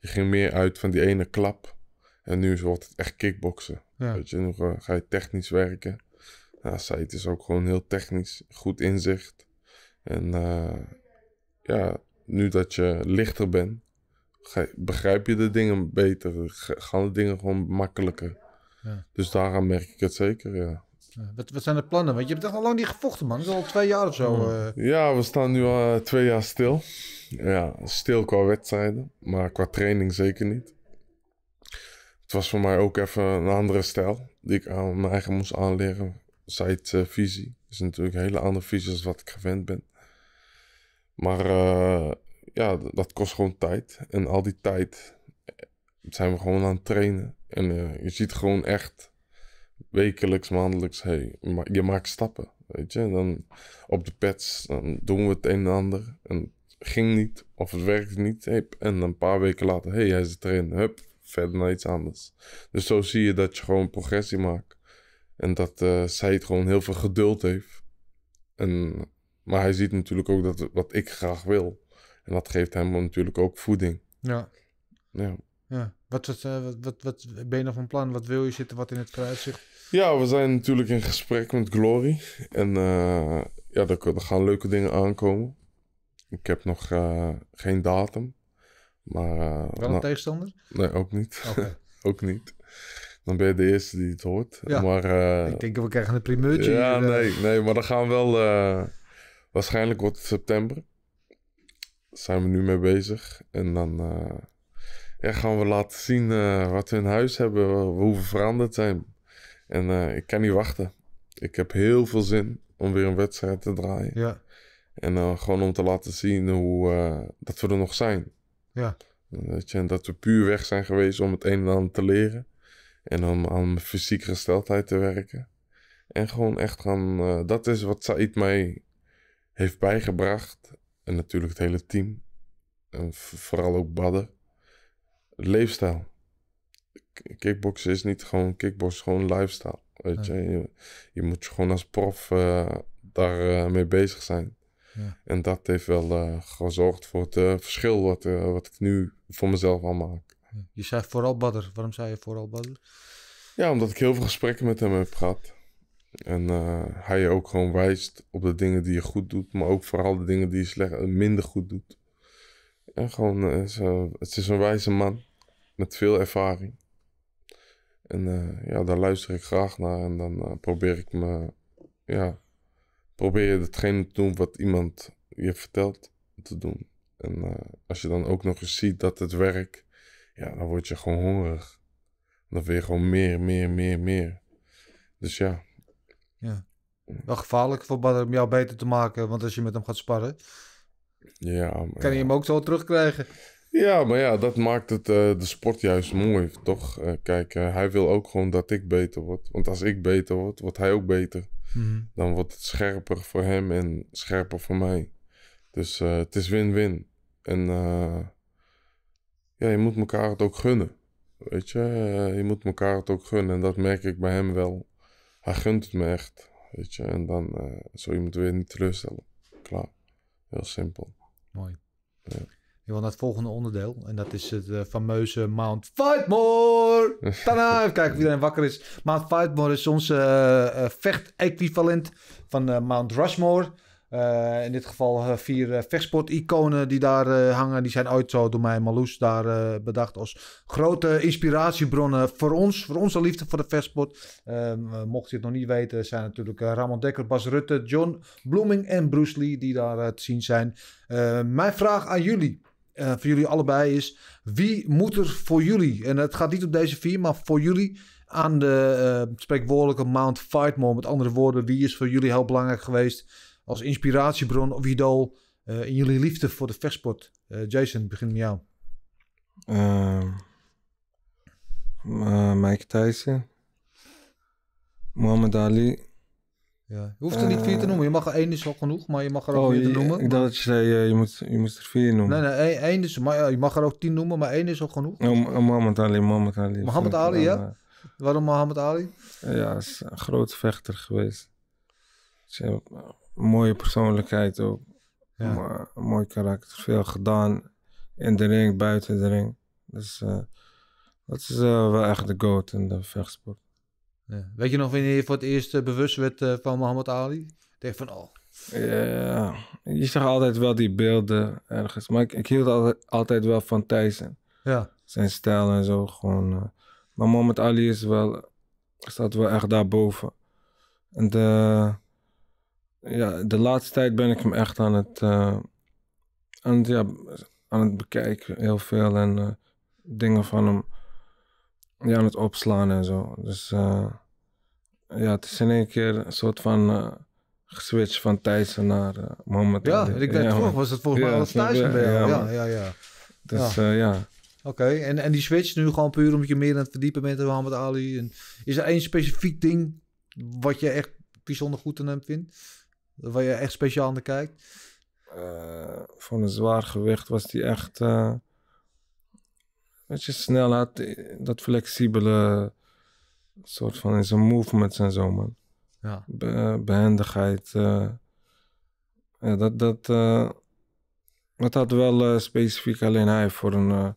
je ging meer uit van die ene klap en nu wordt het echt kickboksen. Weet je, nu ga je technisch werken. Nou, het is ook gewoon heel technisch, goed inzicht. En eh, ja, nu dat je lichter bent, begrijp je de dingen beter. Gaan de dingen gewoon makkelijker. Ja. Dus daaraan merk ik het zeker, ja. wat, wat, zijn de plannen? Want je hebt echt al lang niet gevochten, man. Het is al twee jaar of zo. Hmm. Eh. Ja, we staan nu al eh, twee jaar stil. Ja, stil qua wedstrijden, maar qua training zeker niet was voor mij ook even een andere stijl die ik aan mijn eigen moest aanleren. Site-visie eh, is natuurlijk een hele andere visie als wat ik gewend ben. Maar eh, ja, dat kost gewoon tijd. En al die tijd eh, zijn we gewoon aan het trainen. En je ziet gewoon echt wekelijks, maandelijks, hey, je maakt stappen. Weet je, en dan op de pads, dan doen we het een en ander. En het ging niet, of het werkte niet. Hey, en een paar weken later, hey, hij is het trainen, hup verder naar iets anders. Dus zo zie je dat je gewoon progressie maakt. En dat eh, zij het gewoon heel veel geduld heeft. En, maar hij ziet natuurlijk ook dat, wat ik graag wil. En dat geeft hem natuurlijk ook voeding. Ja. Ja. ja. Wat, wat, eh, wat, wat, wat ben je nog van plan? Wat wil je zitten? Wat in het zit? Ja, we zijn natuurlijk in gesprek met Glory. En eh, ja, er, gaan leuke dingen aankomen. Ik heb nog geen datum. Maar, eh, Wel een nou, tegenstander? Nee, ook niet. ook niet. Dan ben je de eerste die het hoort. Maar, eh, ik denk dat we krijgen een primeurtje. Ja, eh. nee, nee, maar dan gaan we wel... waarschijnlijk wordt het september. Daar zijn we nu mee bezig. En dan gaan we laten zien wat we in huis hebben. Hoe we veranderd zijn. En ik kan niet wachten. Ik heb heel veel zin om weer een wedstrijd te draaien. Ja. En uh, gewoon om te laten zien hoe, dat we er nog zijn. Ja. Weet je, en dat we puur weg zijn geweest om het een en ander te leren. En om aan mijn fysieke gesteldheid te werken. En gewoon echt gaan. Eh, dat is wat Said mij heeft bijgebracht. En natuurlijk het hele team. En vooral ook Badden. Leefstijl. Kickboksen is niet gewoon kickboksen, gewoon lifestyle. Weet je? je, moet je gewoon als prof uh, eh, daarmee eh, bezig zijn. En dat heeft wel eh, gezorgd voor het eh, verschil wat, eh, wat ik nu voor mezelf al maak. Je zei vooral Badder. Waarom zei je vooral Badder? Ja, omdat ik heel veel gesprekken met hem heb gehad. En hij je ook gewoon wijst op de dingen die je goed doet, maar ook vooral de dingen die je slecht, minder goed doet. En gewoon, het is een wijze man met veel ervaring. En ja, daar luister ik graag naar en dan probeer ik me ja, probeer je datgene te doen wat iemand je vertelt te doen. En eh, als je dan ook nog eens ziet dat het werkt, ja, dan word je gewoon hongerig. Dan wil je gewoon meer, meer, meer, meer. Dus ja. Ja. Wel gevaarlijk voor Badr om jou beter te maken, want als je met hem gaat sparren, ja, kan je hem ook zo terugkrijgen. Ja, maar ja, dat maakt het, eh, de sport juist mooi, toch? Eh, kijk, hij wil ook gewoon dat ik beter word. Want als ik beter word, wordt hij ook beter. Mhm. Dan wordt het scherper voor hem en scherper voor mij. Dus eh, het is win-win. En eh, ja, je moet elkaar het ook gunnen. Weet je, eh, je moet elkaar het ook gunnen. En dat merk ik bij hem wel. Hij gunt het me echt. Weet je, en dan je moet weer niet teleurstellen. Klaar. Heel simpel. Mooi. Ik naar het volgende onderdeel. En dat is het eh, fameuze Mount Fightmore. Tada! Even kijken of iedereen wakker is. Mount Fightmore is ons uh, vecht-equivalent van Mount Rushmore. in dit geval vier vechtsport-iconen die daar hangen. Die zijn ooit zo door mij en daar daar bedacht als grote inspiratiebronnen voor ons. Voor onze liefde voor de vechtsport. Ehm, mocht je het nog niet weten, zijn natuurlijk Ramon Dekker, Bas Rutte, John Bloeming en Bruce Lee die daar te zien zijn. mijn vraag aan jullie. Eh, voor jullie allebei is: wie moet er voor jullie, en het gaat niet om deze vier, maar voor jullie aan de uh, spreekwoordelijke Mount Fight. Met andere woorden, wie is voor jullie heel belangrijk geweest als inspiratiebron of idool uh, in jullie liefde voor de vechtsport? Jason, begin met jou. Ehm, Mike Tyson, Muhammad Ali. Ja. Je hoeft er niet vier te eh. noemen. Je mag er één is al genoeg, maar je mag er ook oh, vier te noemen. Ik dacht dat je zei, eh, je, moet, je moest er vier noemen. Nee, nee, één is, maar je mag er ook tien noemen, maar één is al genoeg. Oh, oh, Mohammed Ali, Mohammed Ali. Mohammed Ali, ja. Eh, Waarom Mohammed Ali? Ja, is een groot vechter geweest. mooie persoonlijkheid ook. Ja. mooi karakter. Veel gedaan in de ring, buiten de ring. Dus dat is wel echt de goat in de vechtsport. Ja. Weet je nog wanneer je voor het eerst eh, bewust werd eh, van Muhammad Ali? Denk van, oh. Ja, je zag altijd wel die beelden ergens. Maar ik, hield altijd, wel van Tyson. Ja. Zijn stijl en zo, gewoon. Eh, maar Muhammad Ali is wel, staat wel echt daarboven. En de, ja, de laatste tijd ben ik hem echt aan het, aan het, ja, aan het bekijken. Heel veel en dingen van hem ja, aan het opslaan en zo. Dus eh, ja, het is in één keer een soort van switch eh, geswitcht van Thijssen naar uh, Ja, ik weet ja, was het volgens mij alles thuis meer ja, ja, ja, ja. Dus ja. Oké, en, en die switch nu gewoon puur omdat je meer aan het verdiepen bent met Mohammed Ali. En is er één specifiek ding wat je echt bijzonder goed aan hem vindt? Waar je echt speciaal naar kijkt? voor een zwaar gewicht was die echt dat je, snelheid, eh, dat flexibele soort van in zijn movements en zo, man. Ja. behendigheid. Eh, ja, dat, dat, uh, dat had wel specifiek alleen hij voor een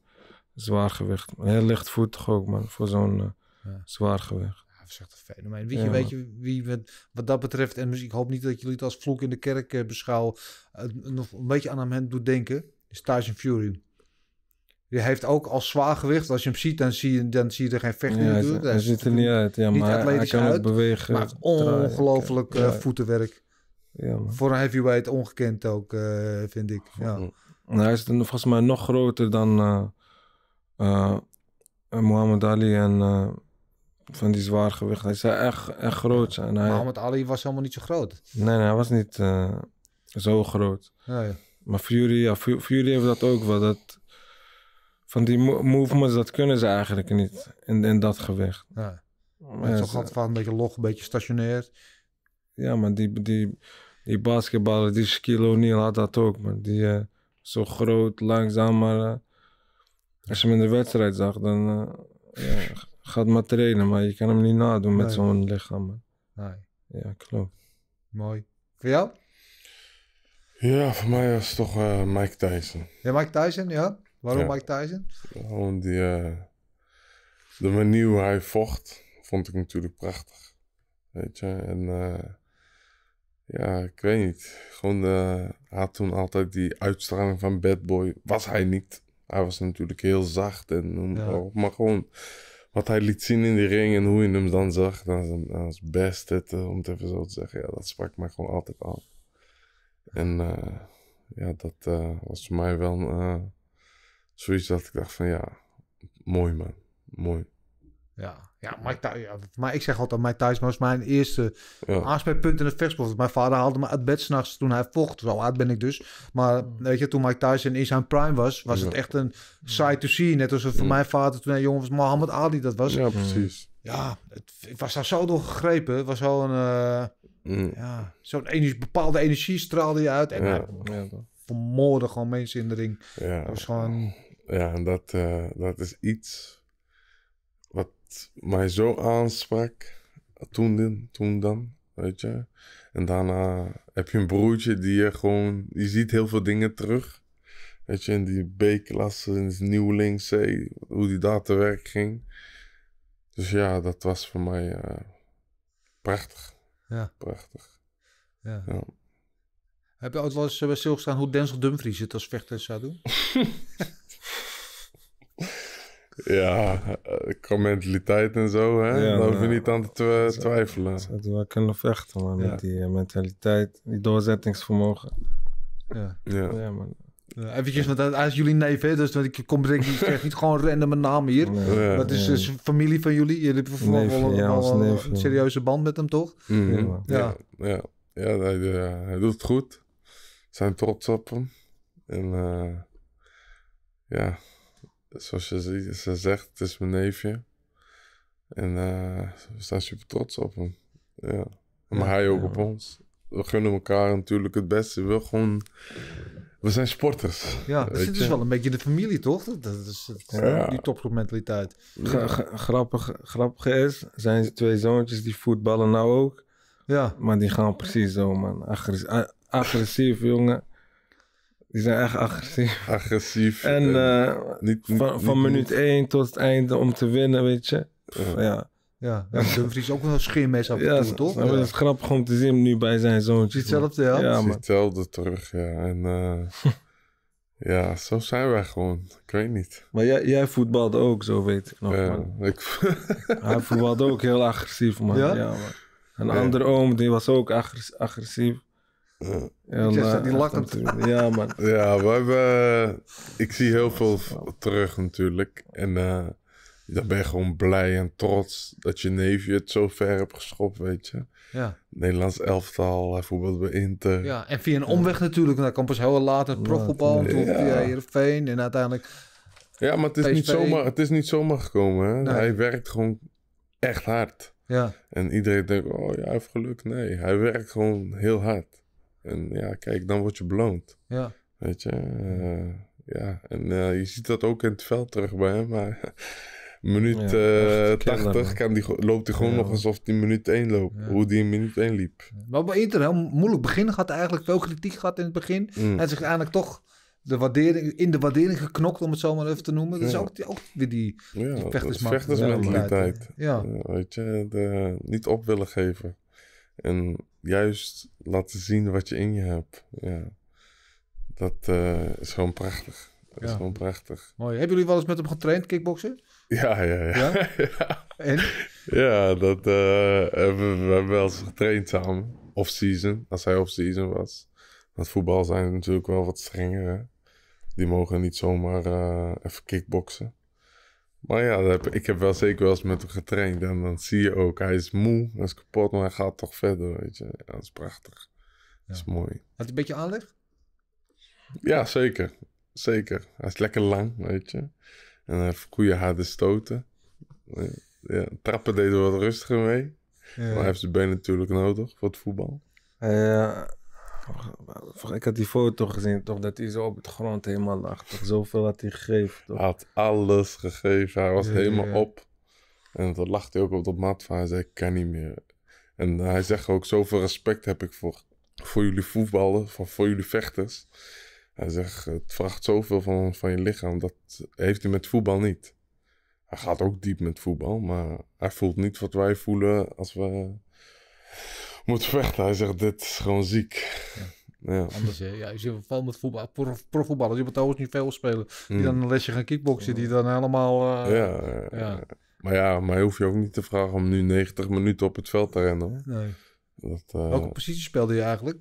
zwaar gewicht. Heel lichtvoetig ook, man, voor zo'n ja. zwaar gewicht. Ja, dat is echt een fenomeen. Weet je, weet je wie wat dat betreft, en ik hoop niet dat jullie het als vloek in de kerk beschouwen, nog een beetje aan hem doet denken, Stage Tyson Fury. Je heeft ook als zwaar gewicht. Als je hem ziet, dan zie je, dan zie je er geen vecht in. Ja, Hij ziet er niet uit. Ja, maar hij kan uit, bewegen. Maar ongelooflijk eh, voetenwerk. Ja, Voor een heavyweight ongekend ook, eh, vind ik. Ja. Mm. Nou, hij is volgens mij nog groter dan uh, eh, Muhammad Ali en van die gewicht. Hij zou echt, echt groot zijn. Muhammad Ali was helemaal niet zo groot. Nee, nee hij was niet zo groot. ja. Maar Fury, ja, Fury heeft dat ook wel. Dat, van die movements, dat kunnen ze eigenlijk niet in, in dat gewicht. Ja. Maar het is van een beetje log, een beetje stationeerd. Ja, maar die, die, die basketballer, die Shaquille O'Neal had dat ook. Maar die eh, zo groot, langzaam, maar eh, als je hem in de wedstrijd zag, dan eh, ja, gaat maar trainen. Maar je kan hem niet nadoen met zo'n lichaam. Man. Nee. Ja, klopt. Mooi. Voor jou? Ja, voor mij was het toch Mike Tyson. Ja, Mike Tyson, ja. Waarom Mike Tyson? Gewoon die, eh, de manier hoe hij vocht, vond ik natuurlijk prachtig. Weet je, en eh, ja, ik weet niet. Gewoon, de, hij had toen altijd die uitstraling van bad boy. Was hij niet. Hij was natuurlijk heel zacht en ja. maar gewoon wat hij liet zien in die ring en hoe je hem dan zag, dan was best het, eh, om het even zo te zeggen. Ja, dat sprak mij gewoon altijd aan. En ja, dat was voor mij wel zoiets dat ik dacht van ja, mooi man, mooi. Ja, ja, Mike maar ik zeg altijd, Mike Tyson was mijn eerste aanspreekpunt in het vechtsport. Mijn vader haalde me uit bed s'nachts toen hij vocht. Zo oud ben ik dus. Maar weet je, toen Mike Tyson in zijn prime was, was het echt een sight to see. Net als voor mijn vader toen hij jong was, Mohammed Ali dat was. Ja, precies. Ja, het, ik was daar zo door gegrepen. Het was zo'n uh, ja, zo'n energie, bepaalde energie straalde je uit. En ja. vermoorden gewoon mensen in de ring. Ja. Dat was gewoon ja, en dat, eh, dat is iets wat mij zo aansprak toen, toen dan, weet je. En daarna heb je een broertje die je gewoon, die ziet heel veel dingen terug. Weet je, in die B-klasse, in die nieuweling C, hoe die daar te werk ging. Dus ja, dat was voor mij eh, prachtig. Ja. Prachtig. ja. Heb je ooit wel eens eh, bij stilgestaan hoe Denzel Dumfries het als vechter zou doen? ja, eh, qua mentaliteit en zo, hè? daar hoef je niet aan te twijfelen. Zou wel kunnen vechten, man. Met die eh, mentaliteit, die doorzettingsvermogen. Ja, ja. ja man. eventjes, want hij is jullie neef, hè? Dus ik kom denk ik krijg niet gewoon random een naam hier. Nee, dat is dus familie van jullie. Jullie hebben een, serieuze band met hem, toch? Mhm. ja. ja. ja. hij, hij, doet het goed zijn trots op hem. En eh, ja, zoals je ziet, ze zegt, het is mijn neefje. En eh, we staan super trots op hem. Ja. Maar hij ook op ons. We gunnen elkaar natuurlijk het beste. We, gewoon, we zijn sporters. Ja, dat dus is wel een beetje de familie, toch? Dat, is, eh, ja. die topgroepmentaliteit. Grappig, grappig is, zijn ze twee zoontjes die voetballen nou ook. Ja. Maar die gaan precies zo, man. is agressief, jongen. Die zijn echt agressief. Agressief. En, eh, niet, van, minuut 1 tot het einde om te winnen, weet je. ja. ja. Ja, ook wel een scheermes af ja, toe, toch? Ja, is grappig om te zien nu bij zijn zoontje. Hetzelfde, ja. ja telt Hetzelfde terug, ja. En eh, ja, zo zijn wij gewoon. Ik weet niet. Maar jij, jij voetbalde ook, zo weet ik nog, ja, Ik... Hij voetbalde ook heel agressief, man. Ja? Een andere oom, die was ook agressief. Ja. En, die Ja, man. Ja, we hebben, eh, ik zie heel veel terug natuurlijk. En uh, dan ben je gewoon blij en trots dat je neefje het zo ver hebt geschopt, weet je. Ja. Nederlands elftal, bijvoorbeeld bij Inter. Ja, en via een omweg natuurlijk naar Campus heel laat het profvoetbal, ja. via Heerenveen en uiteindelijk Ja, maar het is, niet zomaar, het is niet zomaar gekomen. Hè? Hij werkt gewoon echt hard. Ja. En iedereen denkt, oh ja, hij heeft geluk. Nee, hij werkt gewoon heel hard. En ja, kijk, dan word je beloond. Ja. Weet je, ja. Eh, en eh, je ziet dat ook in het veld terug bij hem. Maar minuut 80 eh, kan die, loopt hij gewoon nog alsof hij minuut 1 loopt. Hoe die in minuut 1 liep. Maar bij Inter heel moeilijk begin hij eigenlijk. Veel kritiek gehad in het begin. Mm. En zich eigenlijk toch de waardering, in de waardering geknokt, om het zo maar even te noemen. Dus ook, ook weer die, die vechtersmentaliteit. Ja. Weet je, de, niet op willen geven. En juist laten zien wat je in je hebt. Ja. Dat eh, is gewoon prachtig. is gewoon prachtig. Mooi. Hebben jullie wel eens met hem getraind, kickboksen? Ja, ja, ja. Ja? En? Ja, dat, eh, hebben we, hebben wel eens getraind samen. Off-season, als hij off-season was. Want voetbal zijn natuurlijk wel wat strenger, Die mogen niet zomaar eh, even kickboksen. Maar ja, ik heb wel zeker wel eens met hem getraind. En dan zie je ook, hij is moe, hij is kapot, maar hij gaat toch verder, weet je. Ja, dat is prachtig. Dat is mooi. Had hij een beetje aanleg? Ja, zeker. Zeker. Hij is lekker lang, weet je. En hij heeft goede harde stoten. Ja, trappen deden we wat rustiger mee. Ja. Maar hij heeft zijn been natuurlijk nodig voor het voetbal. Uh, ik had die foto gezien, toch? Dat hij zo op het grond helemaal lag. Toch? Zoveel had hij gegeven. Hij had alles gegeven. Hij was helemaal op. En dat lacht hij ook op dat mat van. Hij zei: Ik kan niet meer. En eh, hij zegt ook: Zoveel respect heb ik voor, voor jullie voetballen, voor, voor jullie vechters. Hij zegt: Het vraagt zoveel van, van je lichaam. Dat heeft hij met voetbal niet. Hij gaat ook diep met voetbal, maar hij voelt niet wat wij voelen als we moet vechten. Hij zegt, dit is gewoon ziek. Ja. Anders, hè? ja, je zit wel met voetbal, profvoetballers, je op het niet veel spelen, die mm. dan een lesje gaan kickboksen, die dan helemaal... Uh, ja, ja, maar ja, mij hoef je ook niet te vragen om nu 90 minuten op het veld te rennen. Nee. Eh, Welke positie speelde je eigenlijk?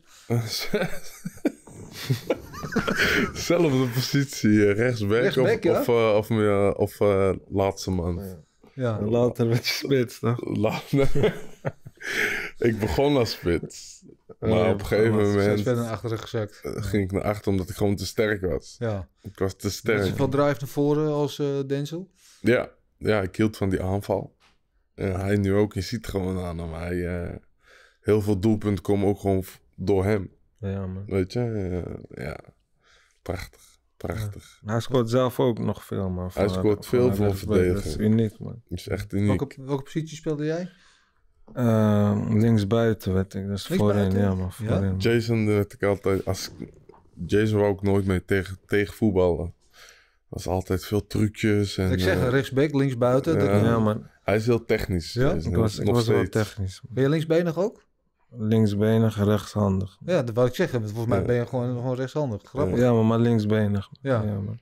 Zelfde positie, eh, rechtsback, of, of, laatste man. Ja. ja. Later werd je spits, toch? ik begon als spits. Oh, maar op een gegeven moment. ben naar achteren gezakt. Eh, ging ik naar achter omdat ik gewoon te sterk was. Ja. Ik was te sterk. Was je van drive naar voren als eh, Denzel? Ja. ja, ik hield van die aanval. En hij nu ook. Je ziet gewoon aan hem. Hij, eh, heel veel doelpunten komen ook gewoon door hem. Ja, man. Weet je? ja. Prachtig. Prachtig. Hij scoort zelf ook nog veel, man. Hij scoort veel voor verdediging. Dat is uniek, man. Dat is echt uniek. Welke, welke positie speelde jij? Eh, linksbuiten weet ik, dus links voorin. Buiten? Ja, maar voorin. Ja? Jason weet ik altijd... Als, Jason wou ook nooit mee tegen, tegen voetballen. was altijd veel trucjes. En, ik zeg, uh, linksbuiten. Ja, Hij is heel technisch. Ja? Ik was, ik was wel technisch. Ben je linksbenig ook? Linksbenig, rechtshandig. Ja, dat wou ik zeggen. Volgens mij ben je gewoon, gewoon rechtshandig. Grappig. Ja, maar, maar linksbenig. Ja. maar.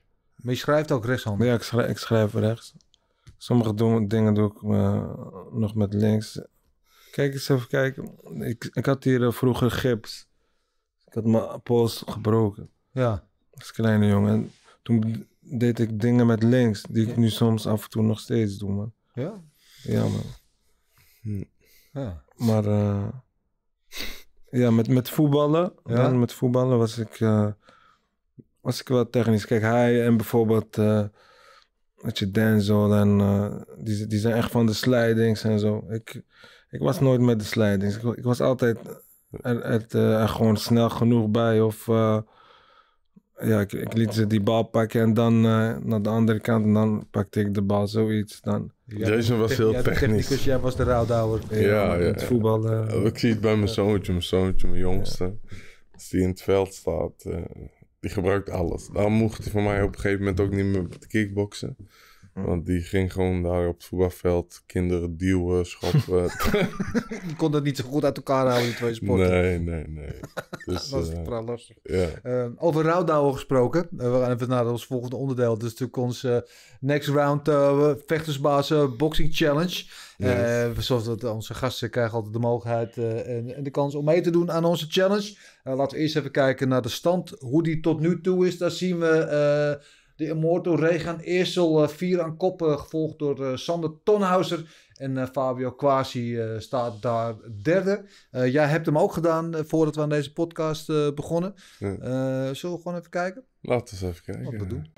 je schrijft ook rechtshandig? Ja, ik schrijf, ik schrijf rechts. Sommige dingen doe ik eh, nog met links. Kijk eens even kijken. Ik, ik had hier eh, vroeger gips. Ik had mijn pols gebroken. Ja. Als kleine jongen. En toen deed ik dingen met links die ik nu soms af en toe nog steeds doe, man. Ja? Ja, man. Hm. Ja. Maar eh, ja, met, met voetballen. Ja? Dan met voetballen was ik, eh, was ik wel technisch. Kijk, hij en bijvoorbeeld dat je, Denzel en uh, die, die zijn echt van de slidings en zo. Ik, ik was nooit met de slijdings. Ik, was altijd eh, er, gewoon snel genoeg bij. Of eh, ja, ik, ik, liet ze die bal pakken en dan eh, naar de andere kant. En dan pakte ik de bal, zoiets. Dan, Jason was heel technisch. Dus jij was de rouwdouwer. Ja, ja, Het voetbal. Uh, ik zie het bij mijn zoontje, mijn zoontje, mijn jongste. Als die in het veld staat, die gebruikt alles. Daarom mocht hij voor mij op een gegeven moment ook niet meer kickboksen. Hm. Want die ging gewoon daar op het voetbalveld kinderen duwen, schoppen. Je kon dat niet zo goed uit elkaar houden, die twee sporten. Nee, nee, nee. Dus, dat is uh, lastig. Ehm, over rouwdouwen gesproken. Eh, we gaan even naar ons volgende onderdeel. Dus natuurlijk eh, next round vechtersbazen boxing challenge. Yes. zoals dat onze gasten krijgen altijd de mogelijkheid en, en, de kans om mee te doen aan onze challenge. laten we eerst even kijken naar de stand. Hoe die tot nu toe is, daar zien we... De Immortal Regan Eersel eh, vier aan koppen, eh, gevolgd door eh, Sander Tonhauser. En Fabio Quasi staat daar derde. jij hebt hem ook gedaan voordat we aan deze podcast begonnen. zullen we gewoon even kijken? Laten we eens even kijken. Wat we doen.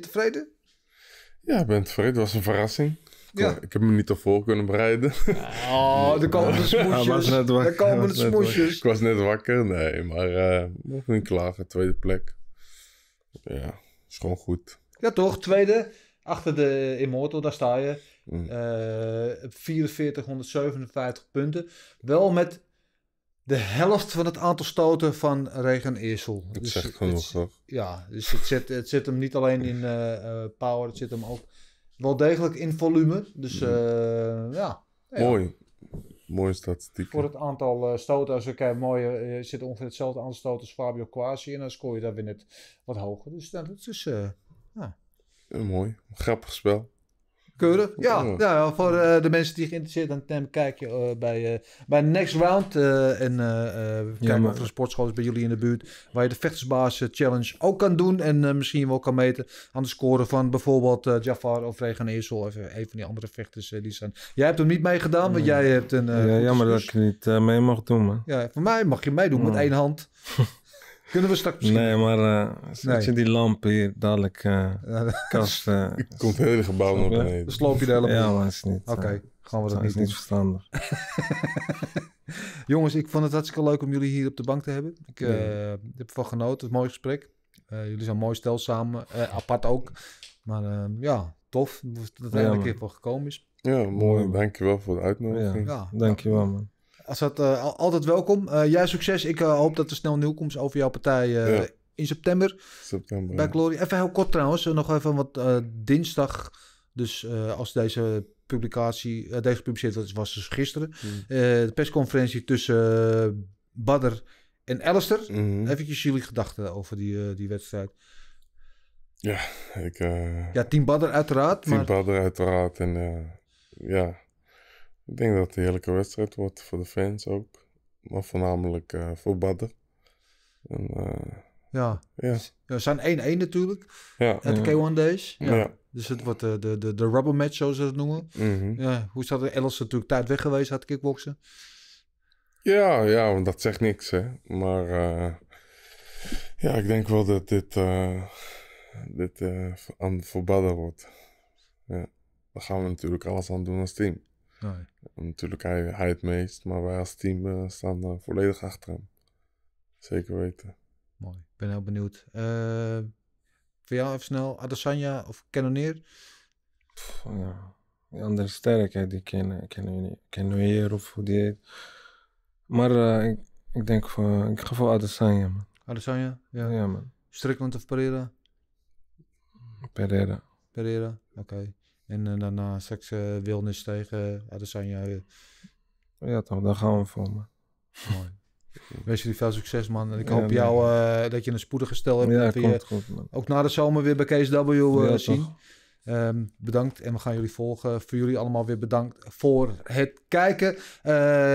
tevreden? Ja, ik ben tevreden. Het was een verrassing. Ja. Ik heb me niet op voor kunnen bereiden. Oh, er komen smoesjes. Ja, er de smoesjes. Ik was net wakker, nee. Maar uh, eh, nog niet klaar. Tweede plek. Ja, is gewoon goed. Ja, toch? Tweede. Achter de Immortal, daar sta je. 4457 mm. eh, punten. Wel met de helft van het aantal stoten van Regen Eersel. Dat dus, zegt genoeg, toch? Ja, dus het zit, het zit hem niet alleen in eh, eh, power, het zit hem ook wel degelijk in volume. Dus mhm. eh, ja, Mooi. Mooie statistiek. Voor het aantal stoten, als ik kijk, mooie, zit ongeveer hetzelfde aantal stoten als Fabio Quasi. En dan scoor je daar weer net wat hoger. Dus dat is... ja mooi. Grappig spel. Oh. Ja, ja voor eh, de mensen die geïnteresseerd zijn, kijk je eh, bij, uh, bij Next Round. en we ja, kijken of er een sportschool is bij jullie in de buurt. Waar je de vechtersbaas challenge ook kan doen. En misschien wel kan meten aan de score van bijvoorbeeld Jafar of Regan Eersel. Of een van die andere vechters die zijn. Jij hebt hem niet meegedaan, want jij hebt een... ja, jammer dat ik niet mee mag doen, man. Ja, voor mij mag je meedoen oh. met één hand. Kunnen we straks misschien... Nee, maar uh, je die lamp hier dadelijk, eh, kast... Eh, komt het hele gebouw naar beneden. Dan sloop je de hele Ja, maar is niet... Oké, okay, gaan we dat niet niet verstandig. Jongens, ik vond het hartstikke leuk om jullie hier op de bank te hebben. Ik heb van genoten, het mooi gesprek. jullie zijn mooi stel samen, apart ook. Maar ehm, ja, tof dat het ja, keer voor gekomen is. Ja, mooi. Dankjewel voor de uitnodiging. Ja, ja. dankjewel man. Als dat, eh, altijd welkom. Eh, jij succes. Ik eh, hoop dat er snel nieuw komt over jouw partij in september. September. Bij Glory. Even heel kort trouwens. Nog even wat dinsdag. Dus als deze publicatie, deze gepubliceerd was, was dus gisteren. Mm. de persconferentie tussen Badder en Alistair. Mm -hmm. Even jullie gedachten over die, die wedstrijd. Ja, ik... ja, Team Badder uiteraard. Team maar... Badder uiteraard. En ja, ik denk dat het een heerlijke wedstrijd wordt voor de fans ook. Maar voornamelijk uh, voor Badden. En, eh, ja. Ja. ja, zijn 1-1 natuurlijk. Ja. Het K1 Days. Ja. Dus het wordt eh, de, de, de, rubber match, zoals ze het noemen. Mhm. ja, hoe staat er? Ellis natuurlijk tijd weg geweest, had kickboksen. Ja, ja, want dat zegt niks, hè. Maar ja, ik denk wel dat dit, uh, dit aan voor Bader wordt. Ja. Daar gaan we natuurlijk alles aan doen als team. Nee. Natuurlijk hij, hij het meest, maar wij als team eh, staan eh, volledig achter hem. Zeker weten. Mooi, ik ben heel benieuwd. Eh, voor jou even snel, Adesanya of Cannoneer? ja. Andere sterk, hè, die kennen, we hier of hoe die heet. Maar ik, ik, denk voor, ik ga voor Adesanya, man. Adesanya? Ja. ja man. Strickland of Pereira? Pereira. Pereira, oké. En eh, daarna straks eh, Wilnis tegen eh, Adesanya. Ja toch, daar gaan we voor me. Mooi. Wees jullie veel succes man. En ik hoop jou dat je een spoedige stel hebt. Ja, goed, Ook na de zomer weer bij KSW zien. Ehm, bedankt en we gaan jullie volgen. Voor jullie allemaal weer bedankt voor het kijken.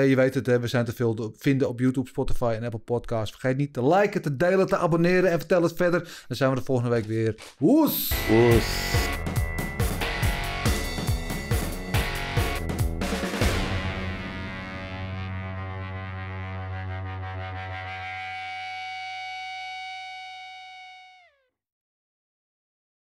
je weet het, hè, we zijn te veel te vinden op YouTube, Spotify en Apple Podcasts. Vergeet niet te liken, te delen, te abonneren en vertel het verder. Dan zijn we de volgende week weer. Woes! Woes!